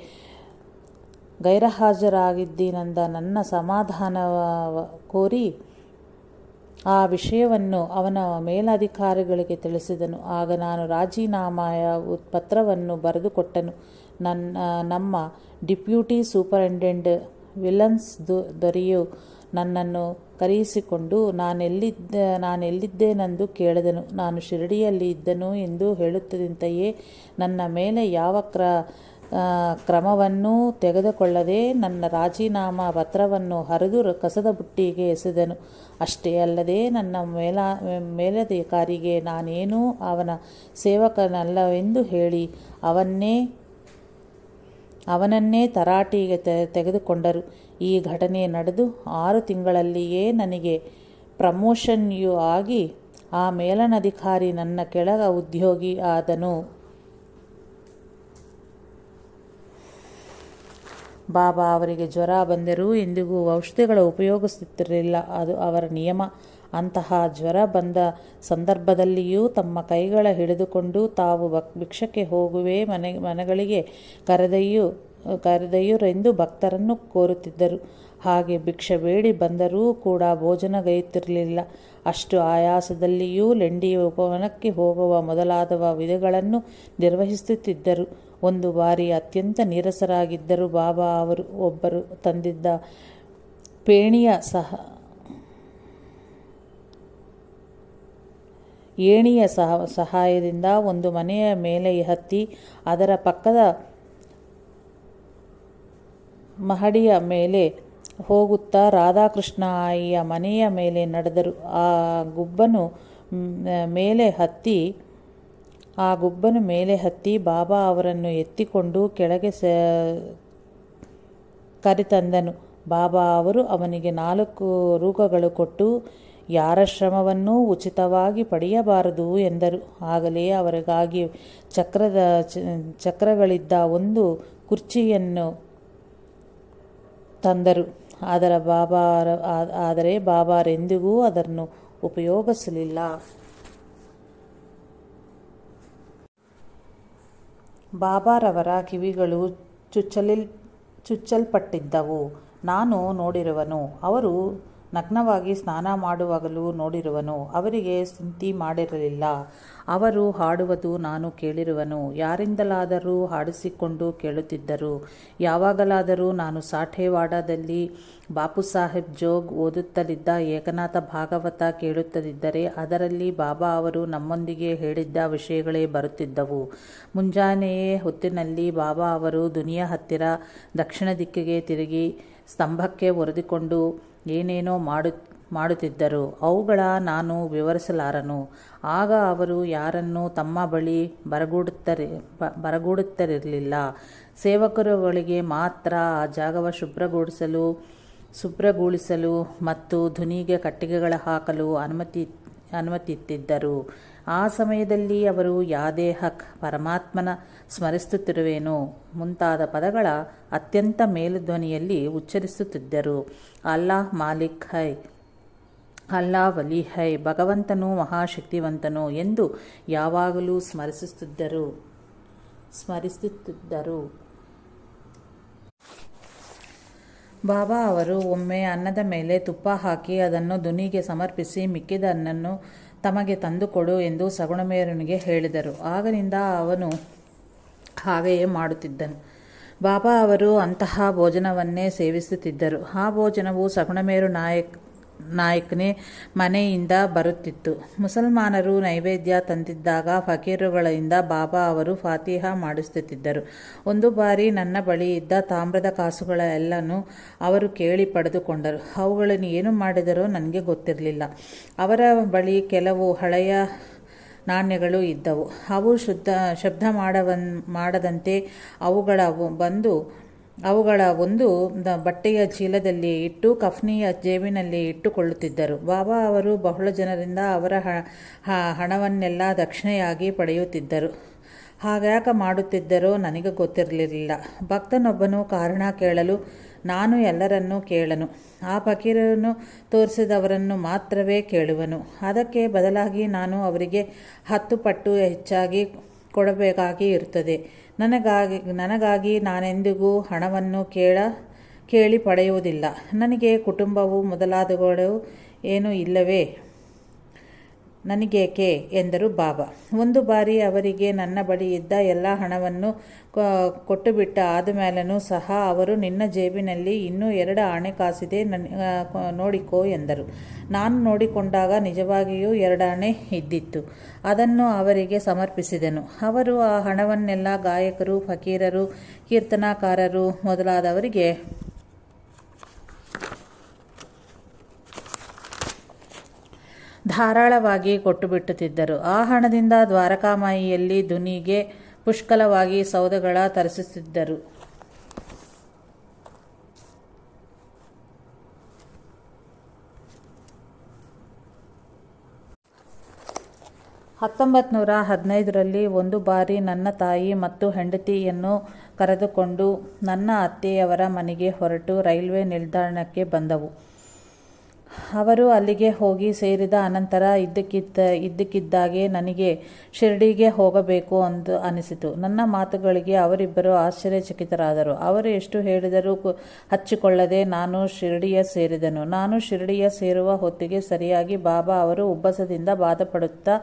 ಗೈರಹಾಜರಾಗಿದ್ದೀನಂದ ನನ್ನ ಸಮಾಧಾನ ಕೋರಿ ಆ ವಿಷಯವನ್ನು ಅವನ ಮೇಲಾಧಿಕಾರಿಗಳಿಗೆ ತಿಳಿಸಿದನು ಆಗ ನಾನು ರಾಜೀನಾಮೆಯ ಪತ್ರವನ್ನು ಬರೆದುಕೊಟ್ಟನು ನನ್ನ ನಮ್ಮ ಡಿಪ್ಯೂಟಿ ಸೂಪರಿಂಟೆಂಡ್ ವಿಲನ್ಸ್ ದೊರೆಯು ನನ್ನನ್ನು ಕರೆಯಿಸಿಕೊಂಡು ನಾನೆಲ್ಲಿದ್ದ ನಾನೆಲ್ಲಿದ್ದೇನೆಂದು ಕೇಳಿದನು ನಾನು ಶಿರಡಿಯಲ್ಲಿ ಇದ್ದನು ಎಂದು ಹೇಳುತ್ತದಂತೆಯೇ ನನ್ನ ಮೇಲೆ ಯಾವ ಕ್ರ ಕ್ರಮವನ್ನೂ ತೆಗೆದುಕೊಳ್ಳದೆ ನನ್ನ ರಾಜೀನಾಮಾ ಪತ್ರವನ್ನು ಹರಿದು ಕಸದ ಬುಟ್ಟಿಗೆ ಎಸೆದನು ಅಷ್ಟೇ ಅಲ್ಲದೆ ನನ್ನ ಮೇಲ ಮೇಲಧಿಕಾರಿಗೆ ನಾನೇನು ಅವನ ಸೇವಕನಲ್ಲವೆಂದು ಹೇಳಿ ಅವನ್ನೇ ಅವನನ್ನೇ ತರಾಟೆಗೆ ತೆಗೆದುಕೊಂಡರು ಈ ಘಟನೆ ನಡೆದು ಆರು ತಿಂಗಳಲ್ಲಿಯೇ ನನಗೆ ಪ್ರಮೋಷನ್ಯೂ ಆಗಿ ಆ ಮೇಲನಾಧಿಕಾರಿ ನನ್ನ ಕೆಳಗ ಉದ್ಯೋಗಿ ಆದನು ಬಾಬಾ ಅವರಿಗೆ ಜ್ವರ ಬಂದರೂ ಎಂದಿಗೂ ಔಷಧಿಗಳ ಉಪಯೋಗಿಸುತ್ತಿರಲಿಲ್ಲ ಅದು ಅವರ ನಿಯಮ ಅಂತಹ ಜ್ವರ ಬಂದ ಸಂದರ್ಭದಲ್ಲಿಯೂ ತಮ್ಮ ಕೈಗಳ ಹಿಡಿದುಕೊಂಡು ತಾವು ಭಿಕ್ಷಕ್ಕೆ ಹೋಗುವೆ ಮನೆ ಮನೆಗಳಿಗೆ ಕರೆದೆಯೂ ಕರೆದೊಯ್ಯುರೆಂದು ಭಕ್ತರನ್ನು ಕೋರುತ್ತಿದ್ದರು ಹಾಗೆ ಭಿಕ್ಷೆ ಬೇಡಿ ಬಂದರೂ ಕೂಡ ಭೋಜನಗೈಯುತ್ತಿರಲಿಲ್ಲ ಅಷ್ಟು ಆಯಾಸದಲ್ಲಿಯೂ ಲೆಂಡಿಯ ಉಪವನಕ್ಕೆ ಹೋಗುವ ಮೊದಲಾದವ ವಿಧಗಳನ್ನು ನಿರ್ವಹಿಸುತ್ತಿದ್ದರು ಒಂದು ಬಾರಿ ಅತ್ಯಂತ ನೀರಸರಾಗಿದ್ದರು ಬಾಬಾ ಅವರು ಒಬ್ಬರು ತಂದಿದ್ದ ಪೇಣಿಯ ಸಹ ಏಣಿಯ ಸಹ ಸಹಾಯದಿಂದ ಒಂದು ಮನೆಯ ಮೇಲೆ ಹತ್ತಿ ಅದರ ಪಕ್ಕದ ಮಹಡಿಯ ಮೇಲೆ ಹೋಗುತ್ತಾ ಆಯಿಯ ಮನೆಯ ಮೇಲೆ ನಡೆದರು ಆ ಗುಬ್ಬನು ಮೇಲೆ ಹತ್ತಿ ಆ ಗುಬ್ಬನು ಮೇಲೆ ಹತ್ತಿ ಬಾಬಾ ಅವರನ್ನು ಎತ್ತಿಕೊಂಡು ಕೆಳಗೆ ಸ ಕರೆತಂದನು ಬಾಬಾ ಅವರು ಅವನಿಗೆ ನಾಲ್ಕು ರೂಪಗಳು ಕೊಟ್ಟು ಯಾರ ಶ್ರಮವನ್ನೂ ಉಚಿತವಾಗಿ ಪಡೆಯಬಾರದು ಎಂದರು ಆಗಲೇ ಅವರಿಗಾಗಿ ಚಕ್ರದ ಚಕ್ರಗಳಿದ್ದ ಒಂದು ಕುರ್ಚಿಯನ್ನು ತಂದರು ಅದರ ಬಾಬಾರ ಆದರೆ ಬಾಬಾರೆಂದಿಗೂ ಅದನ್ನು ಉಪಯೋಗಿಸಲಿಲ್ಲ ಬಾಬಾರವರ ಕಿವಿಗಳು ಚುಚ್ಚಲಿಲ್ ಚುಚ್ಚಲ್ಪಟ್ಟಿದ್ದವು ನಾನು ನೋಡಿರುವನು ಅವರು ನಗ್ನವಾಗಿ ಸ್ನಾನ ಮಾಡುವಾಗಲೂ ನೋಡಿರುವನು ಅವರಿಗೆ ಸ್ತುತಿ ಮಾಡಿರಲಿಲ್ಲ ಅವರು ಹಾಡುವುದು ನಾನು ಕೇಳಿರುವನು ಯಾರಿಂದಲಾದರೂ ಹಾಡಿಸಿಕೊಂಡು ಕೇಳುತ್ತಿದ್ದರು ಯಾವಾಗಲಾದರೂ ನಾನು ಸಾಠೇವಾಡದಲ್ಲಿ ಬಾಪು ಸಾಹೇಬ್ ಜೋಗ್ ಓದುತ್ತಲಿದ್ದ ಏಕನಾಥ ಭಾಗವತ ಕೇಳುತ್ತಲಿದ್ದರೆ ಅದರಲ್ಲಿ ಬಾಬಾ ಅವರು ನಮ್ಮೊಂದಿಗೆ ಹೇಳಿದ್ದ ವಿಷಯಗಳೇ ಬರುತ್ತಿದ್ದವು ಮುಂಜಾನೆಯೇ ಹೊತ್ತಿನಲ್ಲಿ ಬಾಬಾ ಅವರು ದುನಿಯಾ ಹತ್ತಿರ ದಕ್ಷಿಣ ದಿಕ್ಕಿಗೆ ತಿರುಗಿ ಸ್ತಂಭಕ್ಕೆ ಒರೆದುಕೊಂಡು ಏನೇನೋ ಮಾಡು ಮಾಡುತ್ತಿದ್ದರು ಅವುಗಳ ನಾನು ವಿವರಿಸಲಾರನು ಆಗ ಅವರು ಯಾರನ್ನು ತಮ್ಮ ಬಳಿ ಬ ಬರಗೂಡುತ್ತಿರಲಿಲ್ಲ ಸೇವಕರುಗಳಿಗೆ ಮಾತ್ರ ಆ ಜಾಗವ ಶುಭ್ರಗೊಳಿಸಲು ಶುಭ್ರಗೊಳಿಸಲು ಮತ್ತು ಧ್ವನಿಗೆ ಕಟ್ಟಿಗೆಗಳ ಹಾಕಲು ಅನುಮತಿ ಅನುಮತಿ ಇತ್ತಿದ್ದರು ಆ ಸಮಯದಲ್ಲಿ ಅವರು ಯಾದೇ ಹಕ್ ಪರಮಾತ್ಮನ ಸ್ಮರಿಸುತ್ತಿರುವೇನು ಮುಂತಾದ ಪದಗಳ ಅತ್ಯಂತ ಮೇಲುಧ್ವನಿಯಲ್ಲಿ ಉಚ್ಚರಿಸುತ್ತಿದ್ದರು ಅಲ್ಲಾಹ್ ಮಾಲಿಕ್ ಹೈ ಅಲ್ಲಾ ವಲಿ ಹೈ ಭಗವಂತನು ಮಹಾಶಕ್ತಿವಂತನು ಎಂದು ಯಾವಾಗಲೂ ಸ್ಮರಿಸುತ್ತಿದ್ದರು ಸ್ಮರಿಸುತ್ತಿದ್ದರು ಬಾಬಾ ಅವರು ಒಮ್ಮೆ ಅನ್ನದ ಮೇಲೆ ತುಪ್ಪ ಹಾಕಿ ಅದನ್ನು ದುನಿಗೆ ಸಮರ್ಪಿಸಿ ಮಿಕ್ಕಿದ ಅನ್ನನ್ನು ತಮಗೆ ತಂದುಕೊಡು ಎಂದು ಸಗುಣಮೇರನಿಗೆ ಹೇಳಿದರು ಆಗನಿಂದ ಅವನು ಹಾಗೆಯೇ ಮಾಡುತ್ತಿದ್ದನು ಬಾಬಾ ಅವರು ಅಂತಹ ಭೋಜನವನ್ನೇ ಸೇವಿಸುತ್ತಿದ್ದರು ಆ ಭೋಜನವು ಸಗುಣಮೇರು ನಾಯಕ್ ನಾಯಕನೇ ಮನೆಯಿಂದ ಬರುತ್ತಿತ್ತು ಮುಸಲ್ಮಾನರು ನೈವೇದ್ಯ ತಂದಿದ್ದಾಗ ಫಕೀರುಗಳಿಂದ ಬಾಬಾ ಅವರು ಫಾತಿಹ ಮಾಡಿಸುತ್ತಿದ್ದರು ಒಂದು ಬಾರಿ ನನ್ನ ಬಳಿ ಇದ್ದ ತಾಮ್ರದ ಕಾಸುಗಳ ಅವರು ಕೇಳಿ ಪಡೆದುಕೊಂಡರು ಅವುಗಳನ್ನು ಏನು ಮಾಡಿದರೋ ನನಗೆ ಗೊತ್ತಿರಲಿಲ್ಲ ಅವರ ಬಳಿ ಕೆಲವು ಹಳೆಯ ನಾಣ್ಯಗಳು ಇದ್ದವು ಅವು ಶುದ್ಧ ಶಬ್ದ ಮಾಡವನ್ ಮಾಡದಂತೆ ಅವುಗಳ ಬಂದು ಅವುಗಳ ಒಂದು ಬಟ್ಟೆಯ ಚೀಲದಲ್ಲಿ ಇಟ್ಟು ಕಫ್ನಿಯ ಜೇಬಿನಲ್ಲಿ ಇಟ್ಟುಕೊಳ್ಳುತ್ತಿದ್ದರು ಬಾಬಾ ಅವರು ಬಹಳ ಜನರಿಂದ ಅವರ ಹಣವನ್ನೆಲ್ಲ ದಕ್ಷಿಣೆಯಾಗಿ ಪಡೆಯುತ್ತಿದ್ದರು ಹಾಗ್ಯಾಕೆ ಮಾಡುತ್ತಿದ್ದರೋ ನನಗೆ ಗೊತ್ತಿರಲಿಲ್ಲ ಭಕ್ತನೊಬ್ಬನು ಕಾರಣ ಕೇಳಲು ನಾನು ಎಲ್ಲರನ್ನೂ ಕೇಳನು ಆ ಫಕೀರನ್ನು ತೋರಿಸಿದವರನ್ನು ಮಾತ್ರವೇ ಕೇಳುವನು ಅದಕ್ಕೆ ಬದಲಾಗಿ ನಾನು ಅವರಿಗೆ ಹತ್ತು ಪಟ್ಟು ಹೆಚ್ಚಾಗಿ ಕೊಡಬೇಕಾಗಿ ಇರುತ್ತದೆ ನನಗಾಗಿ ನನಗಾಗಿ ನಾನೆಂದಿಗೂ ಹಣವನ್ನು ಕೇಳ ಕೇಳಿ ಪಡೆಯುವುದಿಲ್ಲ ನನಗೆ ಕುಟುಂಬವು ಮೊದಲಾದಗಳು ಏನೂ ಇಲ್ಲವೇ ನನಗೇಕೆ ಎಂದರು ಬಾಬಾ ಒಂದು ಬಾರಿ ಅವರಿಗೆ ನನ್ನ ಬಳಿ ಇದ್ದ ಎಲ್ಲ ಹಣವನ್ನು ಕೊಟ್ಟು ಬಿಟ್ಟ ಆದಮೇಲೂ ಸಹ ಅವರು ನಿನ್ನ ಜೇಬಿನಲ್ಲಿ ಇನ್ನೂ ಎರಡು ಆಣೆ ಕಾಸಿದೆ ನನ್ ನೋಡಿಕೋ ಎಂದರು ನಾನು ನೋಡಿಕೊಂಡಾಗ ನಿಜವಾಗಿಯೂ ಆಣೆ ಇದ್ದಿತ್ತು ಅದನ್ನು ಅವರಿಗೆ ಸಮರ್ಪಿಸಿದೆನು ಅವರು ಆ ಹಣವನ್ನೆಲ್ಲ ಗಾಯಕರು ಫಕೀರರು ಕೀರ್ತನಾಕಾರರು ಮೊದಲಾದವರಿಗೆ ಧಾರಾಳವಾಗಿ ಕೊಟ್ಟು ಬಿಟ್ಟುತ್ತಿದ್ದರು ಆ ಹಣದಿಂದ ದ್ವಾರಕಾಮಾಯಿಯಲ್ಲಿ ದುನಿಗೆ ಪುಷ್ಕಲವಾಗಿ ಸೌಧಗಳ ತರಿಸುತ್ತಿದ್ದರು ಹತ್ತೊಂಬತ್ತು ನೂರ ಹದಿನೈದರಲ್ಲಿ ಒಂದು ಬಾರಿ ನನ್ನ ತಾಯಿ ಮತ್ತು ಹೆಂಡತಿಯನ್ನು ಕರೆದುಕೊಂಡು ನನ್ನ ಅತ್ತೆಯವರ ಮನೆಗೆ ಹೊರಟು ರೈಲ್ವೆ ನಿಲ್ದಾಣಕ್ಕೆ ಬಂದವು ಅವರು ಅಲ್ಲಿಗೆ ಹೋಗಿ ಸೇರಿದ ಅನಂತರ ಇದ್ದಕ್ಕಿದ್ದ ಇದ್ದಕ್ಕಿದ್ದಾಗೆ ನನಗೆ ಶಿರಡಿಗೆ ಹೋಗಬೇಕು ಎಂದು ಅನಿಸಿತು ನನ್ನ ಮಾತುಗಳಿಗೆ ಅವರಿಬ್ಬರು ಆಶ್ಚರ್ಯಚಕಿತರಾದರು ಅವರು ಎಷ್ಟು ಹೇಳಿದರೂ ಹಚ್ಚಿಕೊಳ್ಳದೆ ನಾನು ಶಿರಡಿಯ ಸೇರಿದನು ನಾನು ಶಿರಡಿಯ ಸೇರುವ ಹೊತ್ತಿಗೆ ಸರಿಯಾಗಿ ಬಾಬಾ ಅವರು ಉಬ್ಬಸದಿಂದ ಬಾಧಪಡುತ್ತಾ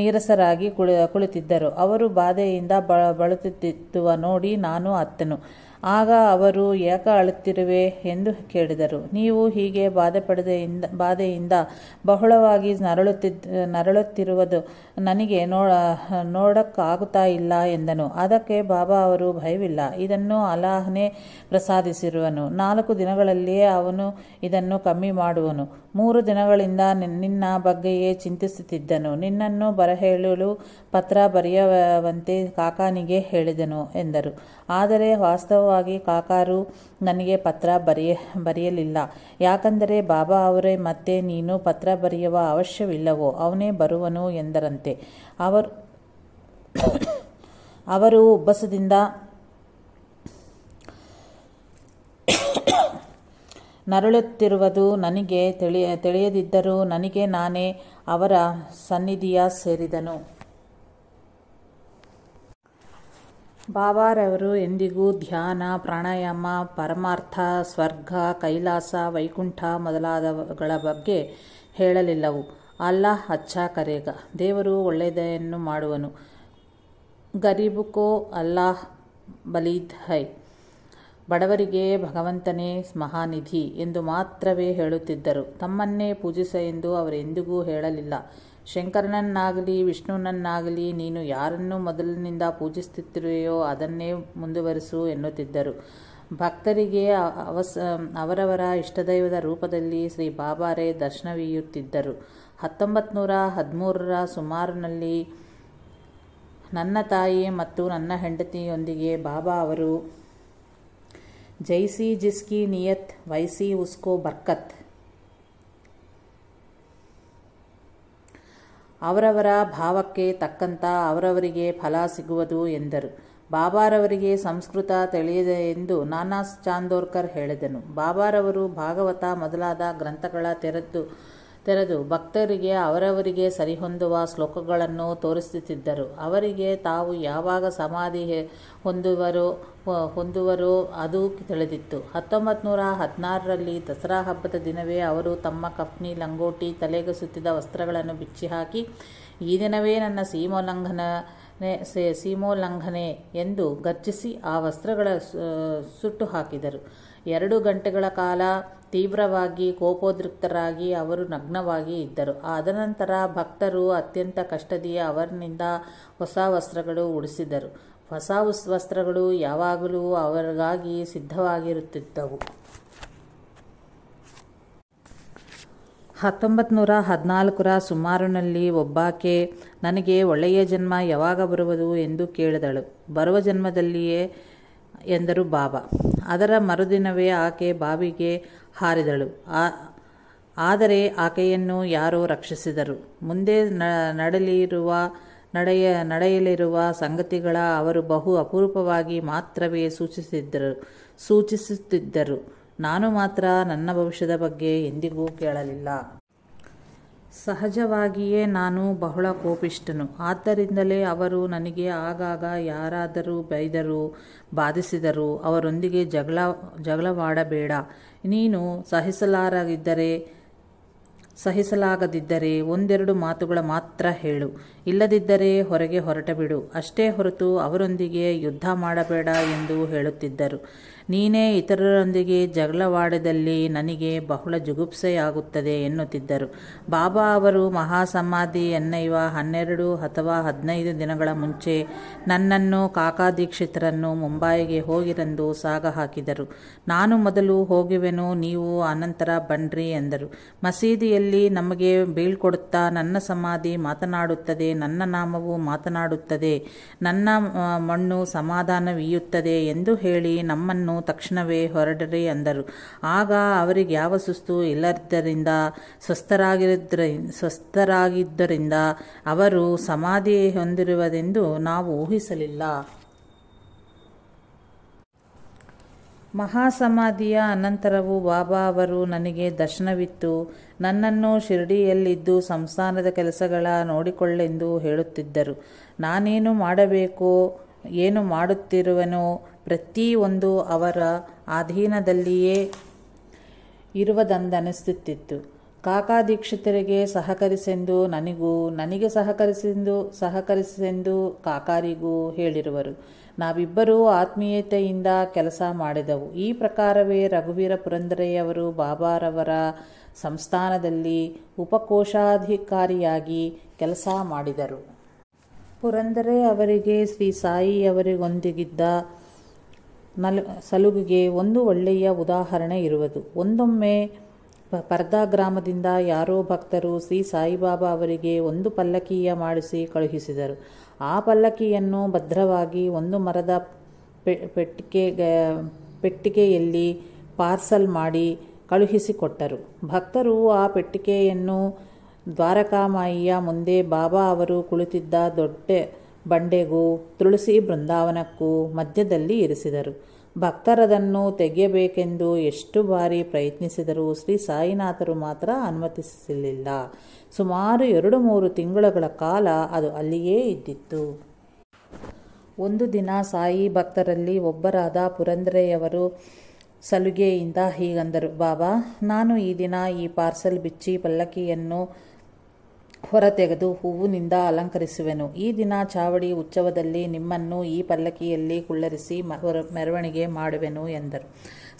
ನೀರಸರಾಗಿ ಕುಳಿತಿದ್ದರು ಅವರು ಬಾಧೆಯಿಂದ ಬಳುತ್ತಿದ್ದುವ ನೋಡಿ ನಾನು ಅತ್ತನು ಆಗ ಅವರು ಏಕ ಅಳುತ್ತಿರುವೆ ಎಂದು ಕೇಳಿದರು ನೀವು ಹೀಗೆ ಬಾಧೆ ಪಡೆದೆಯಿಂದ ಬಾಧೆಯಿಂದ ಬಹುಳವಾಗಿ ನರಳುತ್ತಿದ್ದ ನರಳುತ್ತಿರುವುದು ನನಗೆ ನೋಡ ನೋಡಕ್ಕಾಗುತ್ತಾ ಇಲ್ಲ ಎಂದನು ಅದಕ್ಕೆ ಬಾಬಾ ಅವರು ಭಯವಿಲ್ಲ ಇದನ್ನು ಅಲಾಹನೇ ಪ್ರಸಾದಿಸಿರುವನು ನಾಲ್ಕು ದಿನಗಳಲ್ಲಿಯೇ ಅವನು ಇದನ್ನು ಕಮ್ಮಿ ಮಾಡುವನು ಮೂರು ದಿನಗಳಿಂದ ನಿನ್ನ ಬಗ್ಗೆಯೇ ಚಿಂತಿಸುತ್ತಿದ್ದನು ನಿನ್ನನ್ನು ಬರಹೇಳಲು ಪತ್ರ ಬರೆಯುವಂತೆ ಕಾಕಾನಿಗೆ ಹೇಳಿದನು ಎಂದರು ಆದರೆ ವಾಸ್ತವವಾಗಿ ಕಾಕಾರು ನನಗೆ ಪತ್ರ ಬರೆಯ ಬರೆಯಲಿಲ್ಲ ಯಾಕಂದರೆ ಬಾಬಾ ಅವರೇ ಮತ್ತೆ ನೀನು ಪತ್ರ ಬರೆಯುವ ಅವಶ್ಯವಿಲ್ಲವೋ ಅವನೇ ಬರುವನು ಎಂದರಂತೆ ಅವರು ಅವರು ಉಬ್ಬಸದಿಂದ ನರಳುತ್ತಿರುವುದು ನನಗೆ ತಿಳಿಯ ತಿಳಿಯದಿದ್ದರೂ ನನಗೆ ನಾನೇ ಅವರ ಸನ್ನಿಧಿಯ ಸೇರಿದನು ಬಾಬಾರವರು ಎಂದಿಗೂ ಧ್ಯಾನ ಪ್ರಾಣಾಯಾಮ ಪರಮಾರ್ಥ ಸ್ವರ್ಗ ಕೈಲಾಸ ವೈಕುಂಠ ಮೊದಲಾದವುಗಳ ಬಗ್ಗೆ ಹೇಳಲಿಲ್ಲವು ಅಲ್ಲಾಹ್ ಅಚ್ಚಾ ಕರೇಗ ದೇವರು ಒಳ್ಳೆಯದೆಯನ್ನು ಮಾಡುವನು ಗರೀಬುಕೋ ಅಲ್ಲಾಹ್ ಬಲೀದ್ ಹೈ ಬಡವರಿಗೆ ಭಗವಂತನೇ ಮಹಾನಿಧಿ ಎಂದು ಮಾತ್ರವೇ ಹೇಳುತ್ತಿದ್ದರು ತಮ್ಮನ್ನೇ ಪೂಜಿಸ ಎಂದು ಅವರೆಂದಿಗೂ ಹೇಳಲಿಲ್ಲ ಶಂಕರನನ್ನಾಗಲಿ ವಿಷ್ಣುನನ್ನಾಗಲಿ ನೀನು ಯಾರನ್ನು ಮೊದಲಿನಿಂದ ಪೂಜಿಸುತ್ತಿರುವೆಯೋ ಅದನ್ನೇ ಮುಂದುವರಿಸು ಎನ್ನುತ್ತಿದ್ದರು ಭಕ್ತರಿಗೆ ಅವಸ ಅವರವರ ಇಷ್ಟದೈವದ ರೂಪದಲ್ಲಿ ಶ್ರೀ ಬಾಬಾರೇ ದರ್ಶನವೀಯುತ್ತಿದ್ದರು ಹತ್ತೊಂಬತ್ತು ನೂರ ಹದಿಮೂರರ ಸುಮಾರಿನಲ್ಲಿ ನನ್ನ ತಾಯಿ ಮತ್ತು ನನ್ನ ಹೆಂಡತಿಯೊಂದಿಗೆ ಬಾಬಾ ಅವರು ಜೈಸಿ ಜಿಸ್ಕಿ ನಿಯತ್ ವೈಸಿ ಉಸ್ಕೋ ಬರ್ಕತ್ ಅವರವರ ಭಾವಕ್ಕೆ ತಕ್ಕಂತ ಅವರವರಿಗೆ ಫಲ ಸಿಗುವುದು ಎಂದರು ಬಾಬಾರವರಿಗೆ ಸಂಸ್ಕೃತ ತಿಳಿಯದೆ ಎಂದು ನಾನಾ ಚಾಂದೋರ್ಕರ್ ಹೇಳಿದನು ಬಾಬಾರವರು ಭಾಗವತ ಮೊದಲಾದ ಗ್ರಂಥಗಳ ತೆರೆದು ತೆರೆದು ಭಕ್ತರಿಗೆ ಅವರವರಿಗೆ ಸರಿಹೊಂದುವ ಶ್ಲೋಕಗಳನ್ನು ತೋರಿಸುತ್ತಿದ್ದರು ಅವರಿಗೆ ತಾವು ಯಾವಾಗ ಸಮಾಧಿ ಹೊಂದುವರೋ ಹೊಂದುವರೋ ಅದು ತಿಳಿದಿತ್ತು ಹತ್ತೊಂಬತ್ತು ನೂರ ಹದಿನಾರರಲ್ಲಿ ದಸರಾ ಹಬ್ಬದ ದಿನವೇ ಅವರು ತಮ್ಮ ಕಪ್ನಿ ಲಂಗೋಟಿ ತಲೆಗೆ ಸುತ್ತಿದ ವಸ್ತ್ರಗಳನ್ನು ಬಿಚ್ಚಿ ಹಾಕಿ ಈ ದಿನವೇ ನನ್ನ ಸೀಮೋಲ್ಲಂಘನ ಸೀಮೋಲ್ಲಂಘನೆ ಎಂದು ಗರ್ಜಿಸಿ ಆ ವಸ್ತ್ರಗಳ ಸುಟ್ಟು ಹಾಕಿದರು ಎರಡು ಗಂಟೆಗಳ ಕಾಲ ತೀವ್ರವಾಗಿ ಕೋಪೋದ್ರಿಕ್ತರಾಗಿ ಅವರು ನಗ್ನವಾಗಿ ಇದ್ದರು ಆದನಂತರ ಭಕ್ತರು ಅತ್ಯಂತ ಕಷ್ಟದಿಯ ಅವರಿನಿಂದ ಹೊಸ ವಸ್ತ್ರಗಳು ಉಡಿಸಿದರು ಹೊಸ ವಸ್ತ್ರಗಳು ಯಾವಾಗಲೂ ಅವರಿಗಾಗಿ ಸಿದ್ಧವಾಗಿರುತ್ತಿದ್ದವು ಹತ್ತೊಂಬತ್ತು ನೂರ ಹದಿನಾಲ್ಕರ ಸುಮಾರಿನಲ್ಲಿ ಒಬ್ಬಾಕೆ ನನಗೆ ಒಳ್ಳೆಯ ಜನ್ಮ ಯಾವಾಗ ಬರುವುದು ಎಂದು ಕೇಳಿದಳು ಬರುವ ಜನ್ಮದಲ್ಲಿಯೇ ಎಂದರು ಬಾಬಾ ಅದರ ಮರುದಿನವೇ ಆಕೆ ಬಾವಿಗೆ ಹಾರಿದಳು ಆದರೆ ಆಕೆಯನ್ನು ಯಾರೋ ರಕ್ಷಿಸಿದರು ಮುಂದೆ ನಡಲಿರುವ ನಡೆಯ ನಡೆಯಲಿರುವ ಸಂಗತಿಗಳ ಅವರು ಬಹು ಅಪರೂಪವಾಗಿ ಮಾತ್ರವೇ ಸೂಚಿಸಿದ್ದರು ಸೂಚಿಸುತ್ತಿದ್ದರು ನಾನು ಮಾತ್ರ ನನ್ನ ಭವಿಷ್ಯದ ಬಗ್ಗೆ ಎಂದಿಗೂ ಕೇಳಲಿಲ್ಲ ಸಹಜವಾಗಿಯೇ ನಾನು ಬಹಳ ಕೋಪಿಷ್ಟನು ಆದ್ದರಿಂದಲೇ ಅವರು ನನಗೆ ಆಗಾಗ ಯಾರಾದರೂ ಬೈದರು ಬಾಧಿಸಿದರು ಅವರೊಂದಿಗೆ ಜಗಳ ಜಗಳವಾಡಬೇಡ ನೀನು ಸಹಿಸಲಾರದಿದ್ದರೆ ಸಹಿಸಲಾಗದಿದ್ದರೆ ಒಂದೆರಡು ಮಾತುಗಳ ಮಾತ್ರ ಹೇಳು ಇಲ್ಲದಿದ್ದರೆ ಹೊರಗೆ ಹೊರಟಬಿಡು ಅಷ್ಟೇ ಹೊರತು ಅವರೊಂದಿಗೆ ಯುದ್ಧ ಮಾಡಬೇಡ ಎಂದು ಹೇಳುತ್ತಿದ್ದರು ನೀನೇ ಇತರರೊಂದಿಗೆ ಜಗಳವಾಡದಲ್ಲಿ ನನಗೆ ಬಹಳ ಜುಗುಪ್ಸೆಯಾಗುತ್ತದೆ ಎನ್ನುತ್ತಿದ್ದರು ಬಾಬಾ ಅವರು ಮಹಾಸಮಾಧಿ ಎನ್ನೈವ ಹನ್ನೆರಡು ಅಥವಾ ಹದಿನೈದು ದಿನಗಳ ಮುಂಚೆ ನನ್ನನ್ನು ಕಾಕಾ ದೀಕ್ಷಿತರನ್ನು ಮುಂಬಾಯಿಗೆ ಹೋಗಿರೆಂದು ಸಾಗ ಹಾಕಿದರು ನಾನು ಮೊದಲು ಹೋಗಿವೆನು ನೀವು ಅನಂತರ ಬನ್ರಿ ಎಂದರು ಮಸೀದಿಯಲ್ಲಿ ನಮಗೆ ಬೀಳ್ಕೊಡುತ್ತಾ ನನ್ನ ಸಮಾಧಿ ಮಾತನಾಡುತ್ತದೆ ನನ್ನ ನಾಮವು ಮಾತನಾಡುತ್ತದೆ ನನ್ನ ಮಣ್ಣು ಸಮಾಧಾನವೀಯುತ್ತದೆ ಎಂದು ಹೇಳಿ ನಮ್ಮನ್ನು ತಕ್ಷಣವೇ ಹೊರಡರಿ ಅಂದರು ಆಗ ಅವರಿಗೆ ಯಾವ ಸುಸ್ತು ಇಲ್ಲದ್ದರಿಂದ ಸ್ವಸ್ಥರಾಗಿರಿದ್ರ ಸ್ವಸ್ಥರಾಗಿದ್ದರಿಂದ ಅವರು ಸಮಾಧಿ ಹೊಂದಿರುವುದೆಂದು ನಾವು ಊಹಿಸಲಿಲ್ಲ ಮಹಾಸಮಾಧಿಯ ಅನಂತರವೂ ಬಾಬಾ ಅವರು ನನಗೆ ದರ್ಶನವಿತ್ತು ನನ್ನನ್ನು ಶಿರಡಿಯಲ್ಲಿದ್ದು ಸಂಸ್ಥಾನದ ಕೆಲಸಗಳ ನೋಡಿಕೊಳ್ಳೆಂದು ಹೇಳುತ್ತಿದ್ದರು ನಾನೇನು ಮಾಡಬೇಕೋ ಏನು ಮಾಡುತ್ತಿರುವನೋ ಪ್ರತಿಯೊಂದು ಅವರ ಅಧೀನದಲ್ಲಿಯೇ ಇರುವುದಂದನಿಸುತ್ತಿತ್ತು ಕಾಕಾ ದೀಕ್ಷಿತರಿಗೆ ಸಹಕರಿಸೆಂದು ನನಗೂ ನನಗೆ ಸಹಕರಿಸೆಂದು ಸಹಕರಿಸೆಂದು ಕಾಕಾರಿಗೂ ಹೇಳಿರುವರು ನಾವಿಬ್ಬರೂ ಆತ್ಮೀಯತೆಯಿಂದ ಕೆಲಸ ಮಾಡಿದವು ಈ ಪ್ರಕಾರವೇ ರಘುವೀರ ಪುರಂದರೆಯವರು ಬಾಬಾರವರ ಸಂಸ್ಥಾನದಲ್ಲಿ ಉಪಕೋಶಾಧಿಕಾರಿಯಾಗಿ ಕೆಲಸ ಮಾಡಿದರು ಪುರಂದರೆ ಅವರಿಗೆ ಶ್ರೀ ಸಾಯಿಯವರಿಗೊಂದಿಗಿದ್ದ ನಲು ಸಲುಗಿಗೆ ಒಂದು ಒಳ್ಳೆಯ ಉದಾಹರಣೆ ಇರುವುದು ಒಂದೊಮ್ಮೆ ಪರ್ದಾ ಗ್ರಾಮದಿಂದ ಯಾರೋ ಭಕ್ತರು ಶ್ರೀ ಸಾಯಿಬಾಬಾ ಅವರಿಗೆ ಒಂದು ಪಲ್ಲಕ್ಕಿಯ ಮಾಡಿಸಿ ಕಳುಹಿಸಿದರು ಆ ಪಲ್ಲಕ್ಕಿಯನ್ನು ಭದ್ರವಾಗಿ ಒಂದು ಮರದ ಪೆಟ್ಟಿಗೆ ಪೆಟ್ಟಿಗೆಯಲ್ಲಿ ಪಾರ್ಸಲ್ ಮಾಡಿ ಕಳುಹಿಸಿಕೊಟ್ಟರು ಭಕ್ತರು ಆ ಪೆಟ್ಟಿಗೆಯನ್ನು ದ್ವಾರಕಾಮಾಯಿಯ ಮುಂದೆ ಬಾಬಾ ಅವರು ಕುಳಿತಿದ್ದ ದೊಡ್ಡ ಬಂಡೆಗೂ ತುಳಸಿ ಬೃಂದಾವನಕ್ಕೂ ಮಧ್ಯದಲ್ಲಿ ಇರಿಸಿದರು ಭಕ್ತರದನ್ನು ತೆಗೆಯಬೇಕೆಂದು ಎಷ್ಟು ಬಾರಿ ಪ್ರಯತ್ನಿಸಿದರೂ ಶ್ರೀ ಸಾಯಿನಾಥರು ಮಾತ್ರ ಅನುಮತಿಸಲಿಲ್ಲ ಸುಮಾರು ಎರಡು ಮೂರು ತಿಂಗಳುಗಳ ಕಾಲ ಅದು ಅಲ್ಲಿಯೇ ಇದ್ದಿತ್ತು ಒಂದು ದಿನ ಸಾಯಿ ಭಕ್ತರಲ್ಲಿ ಒಬ್ಬರಾದ ಪುರಂದ್ರೆಯವರು ಸಲುಗೆಯಿಂದ ಹೀಗಂದರು ಬಾಬಾ ನಾನು ಈ ದಿನ ಈ ಪಾರ್ಸೆಲ್ ಬಿಚ್ಚಿ ಪಲ್ಲಕ್ಕಿಯನ್ನು ಹೊರತೆಗೆದು ಹೂವಿನಿಂದ ಅಲಂಕರಿಸುವೆನು ಈ ದಿನ ಚಾವಡಿ ಉತ್ಸವದಲ್ಲಿ ನಿಮ್ಮನ್ನು ಈ ಪಲ್ಲಕಿಯಲ್ಲಿ ಕುಳ್ಳರಿಸಿ ಮೆರವಣಿಗೆ ಮಾಡುವೆನು ಎಂದರು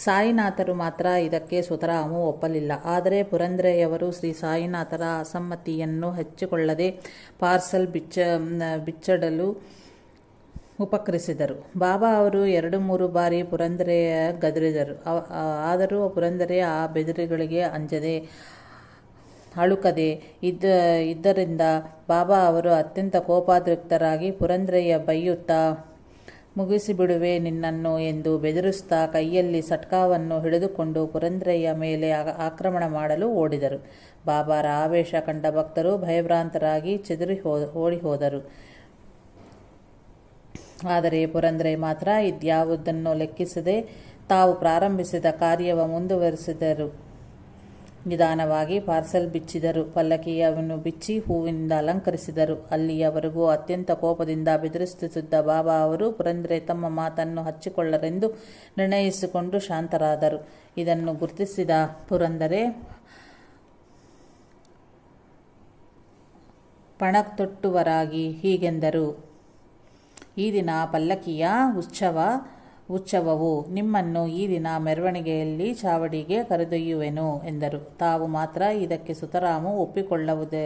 ಸಾಯಿನಾಥರು ಮಾತ್ರ ಇದಕ್ಕೆ ಸುತರಾಮು ಒಪ್ಪಲಿಲ್ಲ ಆದರೆ ಪುರಂದ್ರೆಯವರು ಶ್ರೀ ಸಾಯಿನಾಥರ ಅಸಮ್ಮತಿಯನ್ನು ಹೆಚ್ಚಿಕೊಳ್ಳದೆ ಪಾರ್ಸಲ್ ಬಿಚ್ಚ ಬಿಚ್ಚಡಲು ಉಪಕರಿಸಿದರು ಬಾಬಾ ಅವರು ಎರಡು ಮೂರು ಬಾರಿ ಪುರಂದರೆಯ ಗದರಿದರು ಆದರೂ ಪುರಂದರೆ ಆ ಬೆದರಿಗಳಿಗೆ ಅಂಜದೆ ಅಳುಕದೆ ಇದ್ದ ಇದ್ದರಿಂದ ಬಾಬಾ ಅವರು ಅತ್ಯಂತ ಕೋಪಾದೃಕ್ತರಾಗಿ ಪುರಂದ್ರಯ್ಯ ಬೈಯುತ್ತಾ ಮುಗಿಸಿಬಿಡುವೆ ನಿನ್ನನ್ನು ಎಂದು ಬೆದರಿಸ್ತಾ ಕೈಯಲ್ಲಿ ಸಟ್ಕಾವನ್ನು ಹಿಡಿದುಕೊಂಡು ಪುರಂದ್ರಯ್ಯ ಮೇಲೆ ಆಕ್ರಮಣ ಮಾಡಲು ಓಡಿದರು ಬಾಬಾರ ಆವೇಶ ಕಂಡ ಭಕ್ತರು ಭಯಭ್ರಾಂತರಾಗಿ ಚದುರಿ ಹೋ ಓಡಿ ಹೋದರು ಆದರೆ ಪುರಂದ್ರೆ ಮಾತ್ರ ಇದ್ಯಾವುದನ್ನು ಲೆಕ್ಕಿಸದೆ ತಾವು ಪ್ರಾರಂಭಿಸಿದ ಕಾರ್ಯವ ಮುಂದುವರಿಸಿದರು ನಿಧಾನವಾಗಿ ಪಾರ್ಸೆಲ್ ಬಿಚ್ಚಿದರು ಪಲ್ಲಕ್ಕಿಯನ್ನು ಬಿಚ್ಚಿ ಹೂವಿನಿಂದ ಅಲಂಕರಿಸಿದರು ಅಲ್ಲಿಯವರೆಗೂ ಅತ್ಯಂತ ಕೋಪದಿಂದ ಬೆದರಿಸುತ್ತಿದ್ದ ಬಾಬಾ ಅವರು ಪುರಂದ್ರೆ ತಮ್ಮ ಮಾತನ್ನು ಹಚ್ಚಿಕೊಳ್ಳರೆಂದು ನಿರ್ಣಯಿಸಿಕೊಂಡು ಶಾಂತರಾದರು ಇದನ್ನು ಗುರುತಿಸಿದ ಪುರಂದರೆ ಪಣತೊಟ್ಟುವರಾಗಿ ಹೀಗೆಂದರು ಈ ದಿನ ಪಲ್ಲಕ್ಕಿಯ ಉತ್ಸವ ಉತ್ಸವವು ನಿಮ್ಮನ್ನು ಈ ದಿನ ಮೆರವಣಿಗೆಯಲ್ಲಿ ಚಾವಡಿಗೆ ಕರೆದೊಯ್ಯುವೆನು ಎಂದರು ತಾವು ಮಾತ್ರ ಇದಕ್ಕೆ ಸುತರಾಮು ಒಪ್ಪಿಕೊಳ್ಳುವುದೇ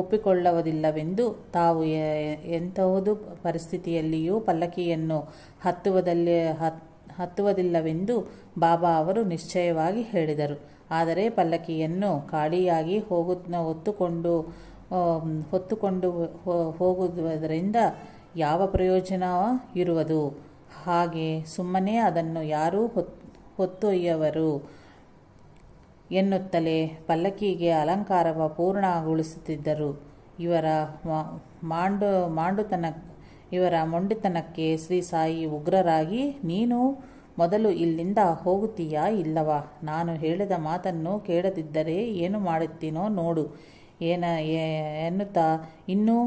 ಒಪ್ಪಿಕೊಳ್ಳುವುದಿಲ್ಲವೆಂದು ತಾವು ಎಂತಹುದು ಪರಿಸ್ಥಿತಿಯಲ್ಲಿಯೂ ಪಲ್ಲಕ್ಕಿಯನ್ನು ಹತ್ತುವುದಲ್ಲಿ ಹತ್ತುವುದಿಲ್ಲವೆಂದು ಬಾಬಾ ಅವರು ನಿಶ್ಚಯವಾಗಿ ಹೇಳಿದರು ಆದರೆ ಪಲ್ಲಕ್ಕಿಯನ್ನು ಖಾಲಿಯಾಗಿ ಹೋಗು ಹೊತ್ತುಕೊಂಡು ಹೊತ್ತುಕೊಂಡು ಹೋಗುವುದರಿಂದ ಯಾವ ಪ್ರಯೋಜನ ಇರುವುದು ಹಾಗೆ ಸುಮ್ಮನೆ ಅದನ್ನು ಯಾರೂ ಹೊತ್ ಹೊತ್ತೊಯ್ಯವರು ಎನ್ನುತ್ತಲೇ ಪಲ್ಲಕ್ಕಿಗೆ ಅಲಂಕಾರವ ಪೂರ್ಣಗೊಳಿಸುತ್ತಿದ್ದರು ಇವರ ಮಾಂಡು ಮಾಂಡುತನ ಇವರ ಮೊಂಡಿತನಕ್ಕೆ ಶ್ರೀ ಸಾಯಿ ಉಗ್ರರಾಗಿ ನೀನು ಮೊದಲು ಇಲ್ಲಿಂದ ಹೋಗುತ್ತೀಯಾ ಇಲ್ಲವಾ ನಾನು ಹೇಳಿದ ಮಾತನ್ನು ಕೇಳದಿದ್ದರೆ ಏನು ಮಾಡುತ್ತೀನೋ ನೋಡು ಏನ ಎನ್ನುತ್ತಾ ಇನ್ನೂ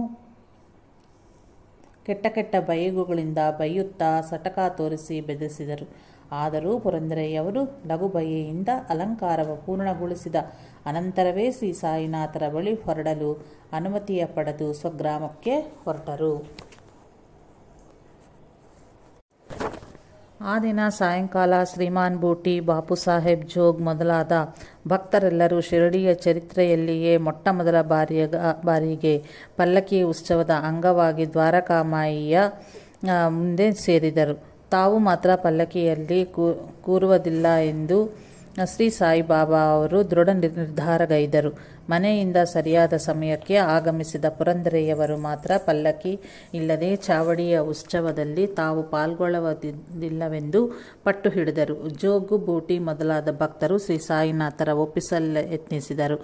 ಕೆಟ್ಟ ಕೆಟ್ಟ ಬಯಗುಗಳಿಂದ ಬೈಯುತ್ತಾ ಸಟಕ ತೋರಿಸಿ ಬೆದರಿಸಿದರು ಆದರೂ ಪುರಂದರೆಯವರು ಲಘು ಬಯೆಯಿಂದ ಅಲಂಕಾರವ ಪೂರ್ಣಗೊಳಿಸಿದ ಅನಂತರವೇ ಶ್ರೀ ಸಾಯಿನಾಥರ ಬಳಿ ಹೊರಡಲು ಅನುಮತಿಯ ಪಡೆದು ಸ್ವಗ್ರಾಮಕ್ಕೆ ಹೊರಟರು ಆ ದಿನ ಸಾಯಂಕಾಲ ಶ್ರೀಮಾನ್ ಬೂಟಿ ಬಾಪು ಸಾಹೇಬ್ ಜೋಗ್ ಮೊದಲಾದ ಭಕ್ತರೆಲ್ಲರೂ ಶಿರಡಿಯ ಚರಿತ್ರೆಯಲ್ಲಿಯೇ ಮೊಟ್ಟಮೊದಲ ಬಾರಿಯ ಬಾರಿಗೆ ಪಲ್ಲಕ್ಕಿ ಉತ್ಸವದ ಅಂಗವಾಗಿ ದ್ವಾರಕಾಮಾಯಿಯ ಮುಂದೆ ಸೇರಿದರು ತಾವು ಮಾತ್ರ ಪಲ್ಲಕ್ಕಿಯಲ್ಲಿ ಕೂರುವುದಿಲ್ಲ ಎಂದು ಶ್ರೀ ಸಾಯಿಬಾಬಾ ಅವರು ದೃಢ ನಿರ್ಧಾರಗೈದರು ಮನೆಯಿಂದ ಸರಿಯಾದ ಸಮಯಕ್ಕೆ ಆಗಮಿಸಿದ ಪುರಂದರೆಯವರು ಮಾತ್ರ ಪಲ್ಲಕ್ಕಿ ಇಲ್ಲದೆ ಚಾವಡಿಯ ಉತ್ಸವದಲ್ಲಿ ತಾವು ಪಾಲ್ಗೊಳ್ಳುವುದಿಲ್ಲವೆಂದು ಪಟ್ಟು ಹಿಡಿದರು ಜೋಗು ಬೂಟಿ ಮೊದಲಾದ ಭಕ್ತರು ಶ್ರೀ ಸಾಯಿನಾಥರ ಒಪ್ಪಿಸಲು ಯತ್ನಿಸಿದರು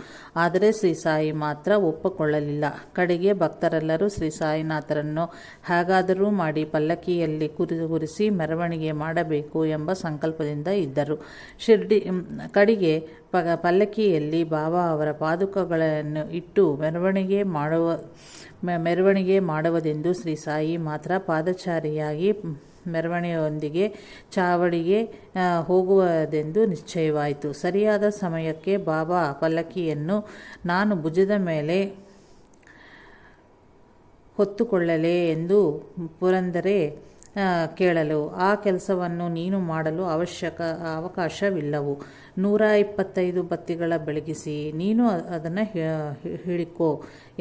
ಆದರೆ ಶ್ರೀ ಸಾಯಿ ಮಾತ್ರ ಒಪ್ಪಿಕೊಳ್ಳಲಿಲ್ಲ ಕಡೆಗೆ ಭಕ್ತರೆಲ್ಲರೂ ಶ್ರೀ ಸಾಯಿನಾಥರನ್ನು ಹೇಗಾದರೂ ಮಾಡಿ ಪಲ್ಲಕ್ಕಿಯಲ್ಲಿ ಕುರಿಸಿ ಮೆರವಣಿಗೆ ಮಾಡಬೇಕು ಎಂಬ ಸಂಕಲ್ಪದಿಂದ ಇದ್ದರು ಶಿರ್ಡಿ ಕಡೆಗೆ ಪ ಪಲ್ಲಕ್ಕಿಯಲ್ಲಿ ಬಾಬಾ ಅವರ ಪಾದುಕಗಳನ್ನು ಇಟ್ಟು ಮೆರವಣಿಗೆ ಮಾಡುವ ಮೆರವಣಿಗೆ ಮಾಡುವುದೆಂದು ಶ್ರೀ ಸಾಯಿ ಮಾತ್ರ ಪಾದಚಾರಿಯಾಗಿ ಮೆರವಣಿಗೆಯೊಂದಿಗೆ ಚಾವಡಿಗೆ ಹೋಗುವುದೆಂದು ನಿಶ್ಚಯವಾಯಿತು ಸರಿಯಾದ ಸಮಯಕ್ಕೆ ಬಾಬಾ ಪಲ್ಲಕ್ಕಿಯನ್ನು ನಾನು ಭುಜದ ಮೇಲೆ ಹೊತ್ತುಕೊಳ್ಳಲೇ ಎಂದು ಪುರಂದರೆ ಕೇಳಲು ಆ ಕೆಲಸವನ್ನು ನೀನು ಮಾಡಲು ಅವಶ್ಯಕ ಅವಕಾಶವಿಲ್ಲವು ನೂರ ಇಪ್ಪತ್ತೈದು ಬತ್ತಿಗಳ ಬೆಳಗಿಸಿ ನೀನು ಅದನ್ನು ಹಿಡಿಕೋ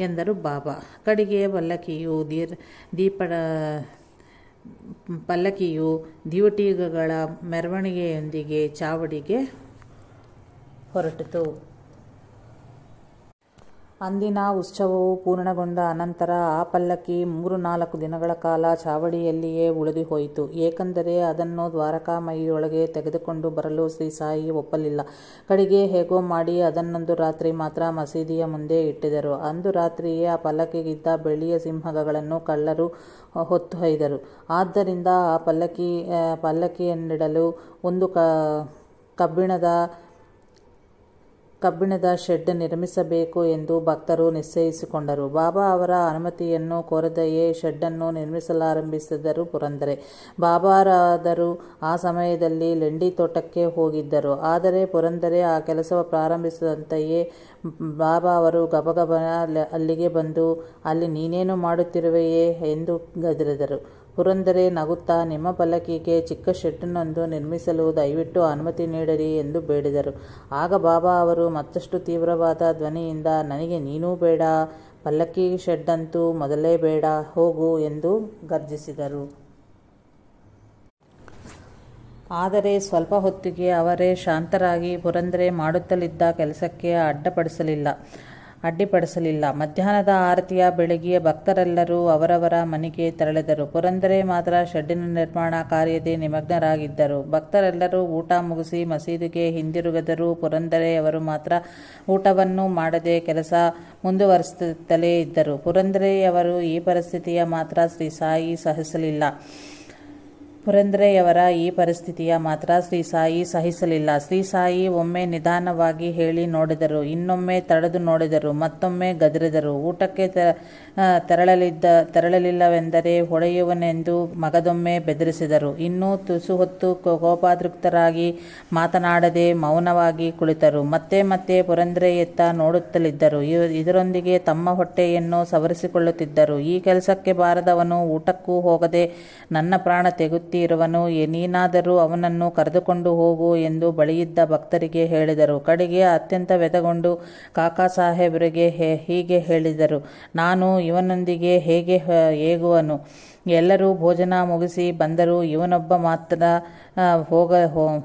ಎಂದರು ಬಾಬಾ ಕಡೆಗೆ ಪಲ್ಲಕ್ಕಿಯು ದೀರ್ ದೀಪ ಪಲ್ಲಕ್ಕಿಯು ದಿವಟಿಗಗಳ ಮೆರವಣಿಗೆಯೊಂದಿಗೆ ಚಾವಡಿಗೆ ಹೊರಟಿತು ಅಂದಿನ ಉತ್ಸವವು ಪೂರ್ಣಗೊಂಡ ಅನಂತರ ಆ ಪಲ್ಲಕ್ಕಿ ಮೂರು ನಾಲ್ಕು ದಿನಗಳ ಕಾಲ ಚಾವಡಿಯಲ್ಲಿಯೇ ಉಳಿದು ಹೋಯಿತು ಏಕೆಂದರೆ ಅದನ್ನು ದ್ವಾರಕಾಮಯಿಯೊಳಗೆ ತೆಗೆದುಕೊಂಡು ಬರಲು ಶ್ರೀ ಸಾಯಿ ಒಪ್ಪಲಿಲ್ಲ ಕಡೆಗೆ ಹೇಗೋ ಮಾಡಿ ಅದನ್ನೊಂದು ರಾತ್ರಿ ಮಾತ್ರ ಮಸೀದಿಯ ಮುಂದೆ ಇಟ್ಟಿದರು ಅಂದು ರಾತ್ರಿಯೇ ಆ ಪಲ್ಲಕ್ಕಿಗಿದ್ದ ಬೆಳ್ಳಿಯ ಸಿಂಹಗಳನ್ನು ಕಳ್ಳರು ಹೊತ್ತು ಆದ್ದರಿಂದ ಆ ಪಲ್ಲಕ್ಕಿ ಪಲ್ಲಕ್ಕಿಯನ್ನಿಡಲು ಒಂದು ಕಬ್ಬಿಣದ ಕಬ್ಬಿಣದ ಶೆಡ್ ನಿರ್ಮಿಸಬೇಕು ಎಂದು ಭಕ್ತರು ನಿಶ್ಚಯಿಸಿಕೊಂಡರು ಬಾಬಾ ಅವರ ಅನುಮತಿಯನ್ನು ಕೋರದೆಯೇ ಶೆಡ್ಡನ್ನು ನಿರ್ಮಿಸಲಾರಂಭಿಸಿದರು ಪುರಂದರೆ ಬಾಬಾರಾದರೂ ಆ ಸಮಯದಲ್ಲಿ ಲೆಂಡಿ ತೋಟಕ್ಕೆ ಹೋಗಿದ್ದರು ಆದರೆ ಪುರಂದರೆ ಆ ಕೆಲಸ ಪ್ರಾರಂಭಿಸಿದಂತೆಯೇ ಬಾಬಾ ಅವರು ಗಬಗಬನ ಅಲ್ಲಿಗೆ ಬಂದು ಅಲ್ಲಿ ನೀನೇನು ಮಾಡುತ್ತಿರುವೆಯೇ ಎಂದು ಗದರಿದರು ಪುರಂದರೆ ನಗುತ್ತಾ ನಿಮ್ಮ ಪಲ್ಲಕ್ಕಿಗೆ ಚಿಕ್ಕ ಶೆಡ್ನೊಂದು ನಿರ್ಮಿಸಲು ದಯವಿಟ್ಟು ಅನುಮತಿ ನೀಡರಿ ಎಂದು ಬೇಡಿದರು ಆಗ ಬಾಬಾ ಅವರು ಮತ್ತಷ್ಟು ತೀವ್ರವಾದ ಧ್ವನಿಯಿಂದ ನನಗೆ ನೀನೂ ಬೇಡ ಪಲ್ಲಕ್ಕಿ ಶೆಡ್ ಅಂತೂ ಮೊದಲೇ ಬೇಡ ಹೋಗು ಎಂದು ಗರ್ಜಿಸಿದರು ಆದರೆ ಸ್ವಲ್ಪ ಹೊತ್ತಿಗೆ ಅವರೇ ಶಾಂತರಾಗಿ ಪುರಂದರೆ ಮಾಡುತ್ತಲಿದ್ದ ಕೆಲಸಕ್ಕೆ ಅಡ್ಡಪಡಿಸಲಿಲ್ಲ ಅಡ್ಡಿಪಡಿಸಲಿಲ್ಲ ಮಧ್ಯಾಹ್ನದ ಆರತಿಯ ಬೆಳಗ್ಗೆ ಭಕ್ತರೆಲ್ಲರೂ ಅವರವರ ಮನೆಗೆ ತೆರಳಿದರು ಪುರಂದರೆ ಮಾತ್ರ ಶೆಡ್ಡಿನ ನಿರ್ಮಾಣ ಕಾರ್ಯದೆ ನಿಮಗ್ನರಾಗಿದ್ದರು ಭಕ್ತರೆಲ್ಲರೂ ಊಟ ಮುಗಿಸಿ ಮಸೀದಿಗೆ ಹಿಂದಿರುಗದರು ಪುರಂದರೆಯವರು ಮಾತ್ರ ಊಟವನ್ನು ಮಾಡದೆ ಕೆಲಸ ಮುಂದುವರಿಸುತ್ತಲೇ ಇದ್ದರು ಪುರಂದರೆಯವರು ಈ ಪರಿಸ್ಥಿತಿಯ ಮಾತ್ರ ಶ್ರೀ ಸಾಯಿ ಸಹಿಸಲಿಲ್ಲ ಪುರಂದ್ರೆಯವರ ಈ ಪರಿಸ್ಥಿತಿಯ ಮಾತ್ರ ಶ್ರೀ ಸಾಯಿ ಸಹಿಸಲಿಲ್ಲ ಶ್ರೀ ಸಾಯಿ ಒಮ್ಮೆ ನಿಧಾನವಾಗಿ ಹೇಳಿ ನೋಡಿದರು ಇನ್ನೊಮ್ಮೆ ತಡೆದು ನೋಡಿದರು ಮತ್ತೊಮ್ಮೆ ಗದರಿದರು ಊಟಕ್ಕೆ ತೆರಳಲಿದ್ದ ತೆರಳಲಿಲ್ಲವೆಂದರೆ ಹೊಡೆಯುವನೆಂದು ಮಗದೊಮ್ಮೆ ಬೆದರಿಸಿದರು ಇನ್ನೂ ತುಸು ಹೊತ್ತು ಕೋಪಾದೃಕ್ತರಾಗಿ ಮಾತನಾಡದೆ ಮೌನವಾಗಿ ಕುಳಿತರು ಮತ್ತೆ ಮತ್ತೆ ಪುರಂದ್ರೆಯತ್ತ ನೋಡುತ್ತಲಿದ್ದರು ಇದರೊಂದಿಗೆ ತಮ್ಮ ಹೊಟ್ಟೆಯನ್ನು ಸವರಿಸಿಕೊಳ್ಳುತ್ತಿದ್ದರು ಈ ಕೆಲಸಕ್ಕೆ ಬಾರದವನು ಊಟಕ್ಕೂ ಹೋಗದೆ ನನ್ನ ಪ್ರಾಣ ತೆಗುತ್ತಿರುವನು ನೀನಾದರೂ ಅವನನ್ನು ಕರೆದುಕೊಂಡು ಹೋಗು ಎಂದು ಬಳಿಯಿದ್ದ ಭಕ್ತರಿಗೆ ಹೇಳಿದರು ಕಡೆಗೆ ಅತ್ಯಂತ ವ್ಯದಗೊಂಡು ಕಾಕಾ ಸಾಹೇಬರಿಗೆ ಹೀಗೆ ಹೇಳಿದರು ನಾನು ಇವನೊಂದಿಗೆ ಹೇಗೆ ಹೇಗುವನು ಎಲ್ಲರೂ ಭೋಜನ ಮುಗಿಸಿ ಬಂದರೂ ಇವನೊಬ್ಬ ಮಾತ್ರ ಹೋಗ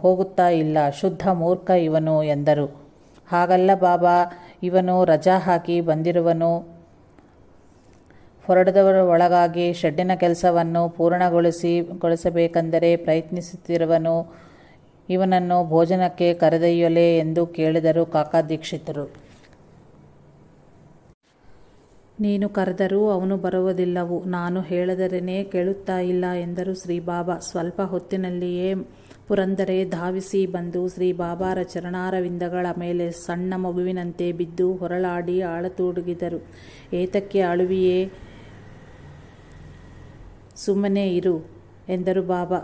ಹೋಗುತ್ತಾ ಇಲ್ಲ ಶುದ್ಧ ಮೂರ್ಖ ಇವನು ಎಂದರು ಹಾಗಲ್ಲ ಬಾಬಾ ಇವನು ರಜಾ ಹಾಕಿ ಬಂದಿರುವನು ಹೊರಡದವರ ಒಳಗಾಗಿ ಶೆಡ್ಡಿನ ಕೆಲಸವನ್ನು ಪೂರ್ಣಗೊಳಿಸಿ ಗೊಳಿಸಬೇಕೆಂದರೆ ಪ್ರಯತ್ನಿಸುತ್ತಿರುವನು ಇವನನ್ನು ಭೋಜನಕ್ಕೆ ಕರೆದೊಯ್ಯಲೇ ಎಂದು ಕೇಳಿದರು ಕಾಕಾ ದೀಕ್ಷಿತರು ನೀನು ಕರೆದರೂ ಅವನು ಬರುವುದಿಲ್ಲವು ನಾನು ಹೇಳದರೇನೇ ಕೇಳುತ್ತಾ ಇಲ್ಲ ಎಂದರು ಬಾಬಾ ಸ್ವಲ್ಪ ಹೊತ್ತಿನಲ್ಲಿಯೇ ಪುರಂದರೆ ಧಾವಿಸಿ ಬಂದು ಶ್ರೀ ಬಾಬಾರ ಚರಣಾರವಿಂದಗಳ ಮೇಲೆ ಸಣ್ಣ ಮಗುವಿನಂತೆ ಬಿದ್ದು ಹೊರಳಾಡಿ ಆಳತೂಡುಗಿದರು ಏತಕ್ಕೆ ಅಳುವಿಯೇ ಸುಮ್ಮನೆ ಇರು ಎಂದರು ಬಾಬಾ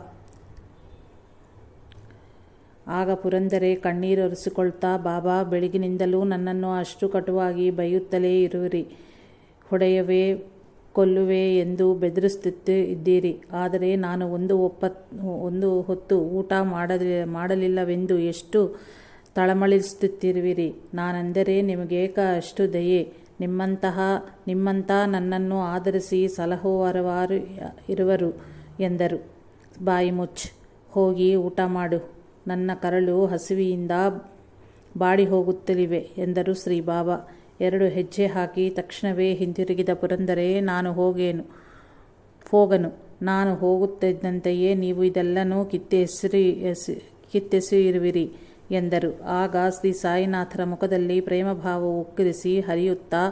ಆಗ ಪುರಂದರೆ ಕಣ್ಣೀರು ಒರೆಸಿಕೊಳ್ತಾ ಬಾಬಾ ಬೆಳಗಿನಿಂದಲೂ ನನ್ನನ್ನು ಅಷ್ಟು ಕಟುವಾಗಿ ಬೈಯುತ್ತಲೇ ಇರುವಿರಿ ಹೊಡೆಯವೇ ಕೊಲ್ಲುವೆ ಎಂದು ಬೆದರಿಸುತ್ತಾ ಇದ್ದೀರಿ ಆದರೆ ನಾನು ಒಂದು ಒಪ್ಪ ಒಂದು ಹೊತ್ತು ಊಟ ಮಾಡಲಿ ಮಾಡಲಿಲ್ಲವೆಂದು ಎಷ್ಟು ತಳಮಳಿಸುತ್ತಿರುವಿರಿ ನಾನೆಂದರೆ ನಿಮಗೆ ಅಷ್ಟು ದಯೆ ನಿಮ್ಮಂತಹ ನಿಮ್ಮಂತ ನನ್ನನ್ನು ಆಧರಿಸಿ ಸಲಹುವರವಾರು ಇರುವರು ಎಂದರು ಬಾಯಿ ಮುಚ್ಚ್ ಹೋಗಿ ಊಟ ಮಾಡು ನನ್ನ ಕರಳು ಹಸಿವಿಯಿಂದ ಬಾಡಿ ಹೋಗುತ್ತಲಿವೆ ಎಂದರು ಶ್ರೀ ಬಾಬಾ ಎರಡು ಹೆಜ್ಜೆ ಹಾಕಿ ತಕ್ಷಣವೇ ಹಿಂದಿರುಗಿದ ಪುರಂದರೆ ನಾನು ಹೋಗೇನು ಹೋಗನು ನಾನು ಹೋಗುತ್ತಿದ್ದಂತೆಯೇ ನೀವು ಇದೆಲ್ಲನೂ ಕಿತ್ತೆಸಿರಿ ಕಿತ್ತೆಸಿರುವಿರಿ ಎಂದರು ಆಗ ಶ್ರೀ ಸಾಯಿನಾಥರ ಮುಖದಲ್ಲಿ ಪ್ರೇಮಭಾವ ಉಕ್ಕಿರಿಸಿ ಹರಿಯುತ್ತಾ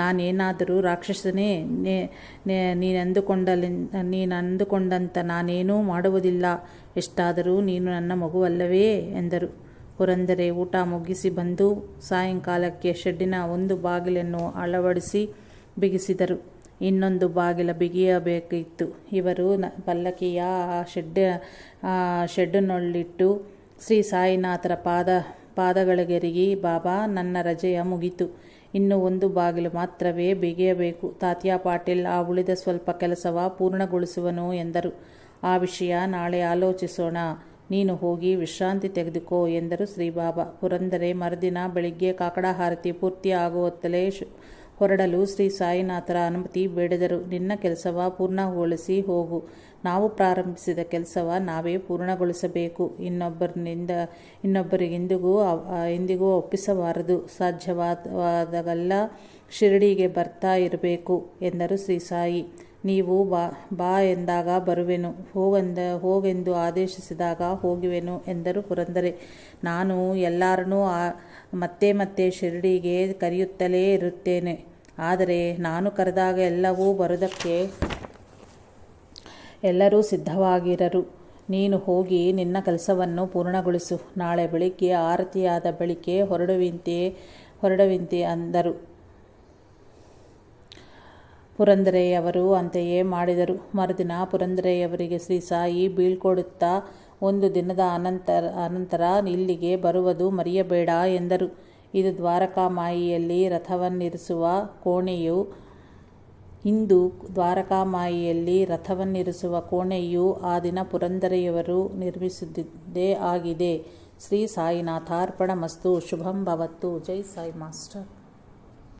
ನಾನೇನಾದರೂ ರಾಕ್ಷಸನೇ ನೀನೆಂದುಕೊಂಡ ನೀನಂದುಕೊಂಡಂತ ನಾನೇನೂ ಮಾಡುವುದಿಲ್ಲ ಎಷ್ಟಾದರೂ ನೀನು ನನ್ನ ಮಗುವಲ್ಲವೇ ಎಂದರು ಹೊರಂದರೆ ಊಟ ಮುಗಿಸಿ ಬಂದು ಸಾಯಂಕಾಲಕ್ಕೆ ಶೆಡ್ಡಿನ ಒಂದು ಬಾಗಿಲನ್ನು ಅಳವಡಿಸಿ ಬಿಗಿಸಿದರು ಇನ್ನೊಂದು ಬಾಗಿಲ ಬಿಗಿಯಬೇಕಿತ್ತು ಇವರು ನ ಪಲ್ಲಕ್ಕಿಯ ಆ ಶೆಡ್ ಶ್ರೀ ಸಾಯಿನಾಥರ ಪಾದ ಪಾದಗಳಿಗೆರಿಗಿ ಬಾಬಾ ನನ್ನ ರಜೆಯ ಮುಗಿತು ಇನ್ನು ಒಂದು ಬಾಗಿಲು ಮಾತ್ರವೇ ಬಿಗಿಯಬೇಕು ತಾತ್ಯಾ ಪಾಟೀಲ್ ಆ ಉಳಿದ ಸ್ವಲ್ಪ ಕೆಲಸವ ಪೂರ್ಣಗೊಳಿಸುವನು ಎಂದರು ಆ ವಿಷಯ ನಾಳೆ ಆಲೋಚಿಸೋಣ ನೀನು ಹೋಗಿ ವಿಶ್ರಾಂತಿ ತೆಗೆದುಕೋ ಎಂದರು ಶ್ರೀಬಾಬಾ ಪುರಂದರೆ ಮರುದಿನ ಬೆಳಿಗ್ಗೆ ಕಾಕಡಹಾರತಿ ಪೂರ್ತಿ ಆಗುವತ್ತಲೇ ಹೊರಡಲು ಶ್ರೀ ಸಾಯಿನಾಥರ ಅನುಮತಿ ಬೇಡಿದರು ನಿನ್ನ ಕೆಲಸವ ಪೂರ್ಣಗೊಳಿಸಿ ಹೋಗು ನಾವು ಪ್ರಾರಂಭಿಸಿದ ಕೆಲಸವ ನಾವೇ ಪೂರ್ಣಗೊಳಿಸಬೇಕು ಇನ್ನೊಬ್ಬರಿನಿಂದ ಇನ್ನೊಬ್ಬರಿಗೆಂದಿಗೂ ಎಂದಿಗೂ ಒಪ್ಪಿಸಬಾರದು ಸಾಧ್ಯವಾದವಾದಾಗಲ್ಲ ಶಿರಡಿಗೆ ಬರ್ತಾ ಇರಬೇಕು ಎಂದರು ಶ್ರೀ ಸಾಯಿ ನೀವು ಬಾ ಬಾ ಎಂದಾಗ ಬರುವೆನು ಹೋಗಂದ ಹೋಗೆಂದು ಆದೇಶಿಸಿದಾಗ ಹೋಗುವೆನು ಎಂದರು ಪುರಂದರೆ ನಾನು ಎಲ್ಲರನ್ನೂ ಮತ್ತೆ ಮತ್ತೆ ಶಿರಡಿಗೆ ಕರೆಯುತ್ತಲೇ ಇರುತ್ತೇನೆ ಆದರೆ ನಾನು ಕರೆದಾಗ ಎಲ್ಲವೂ ಬರುವುದಕ್ಕೆ ಎಲ್ಲರೂ ಸಿದ್ಧವಾಗಿರರು ನೀನು ಹೋಗಿ ನಿನ್ನ ಕೆಲಸವನ್ನು ಪೂರ್ಣಗೊಳಿಸು ನಾಳೆ ಬೆಳಿಗ್ಗೆ ಆರತಿಯಾದ ಬಳಿಕೆ ಹೊರಡುವಂತೆಯೇ ಹೊರಡುವಂತೆ ಅಂದರು ಪುರಂದರೆಯವರು ಅಂತೆಯೇ ಮಾಡಿದರು ಮರುದಿನ ಪುರಂದರೆಯವರಿಗೆ ಶ್ರೀ ಸಾಯಿ ಬೀಳ್ಕೊಡುತ್ತಾ ಒಂದು ದಿನದ ಅನಂತರ ಅನಂತರ ಇಲ್ಲಿಗೆ ಬರುವುದು ಮರೆಯಬೇಡ ಎಂದರು ಇದು ದ್ವಾರಕಾಮಾಯಿಯಲ್ಲಿ ರಥವನ್ನಿರಿಸುವ ಕೋಣೆಯು ಇಂದು ದ್ವಾರಕಾಮಾಯಿಯಲ್ಲಿ ರಥವನ್ನಿರಿಸುವ ಕೋಣೆಯು ಆ ದಿನ ಪುರಂದರೆಯವರು ನಿರ್ಮಿಸಿದ್ದೇ ಆಗಿದೆ ಶ್ರೀ ಸಾಯಿನಾಥಾರ್ಪಣ ಮಸ್ತು ಶುಭಂ ಭವತ್ತು ಜೈ ಸಾಯಿ ಮಾಸ್ಟರ್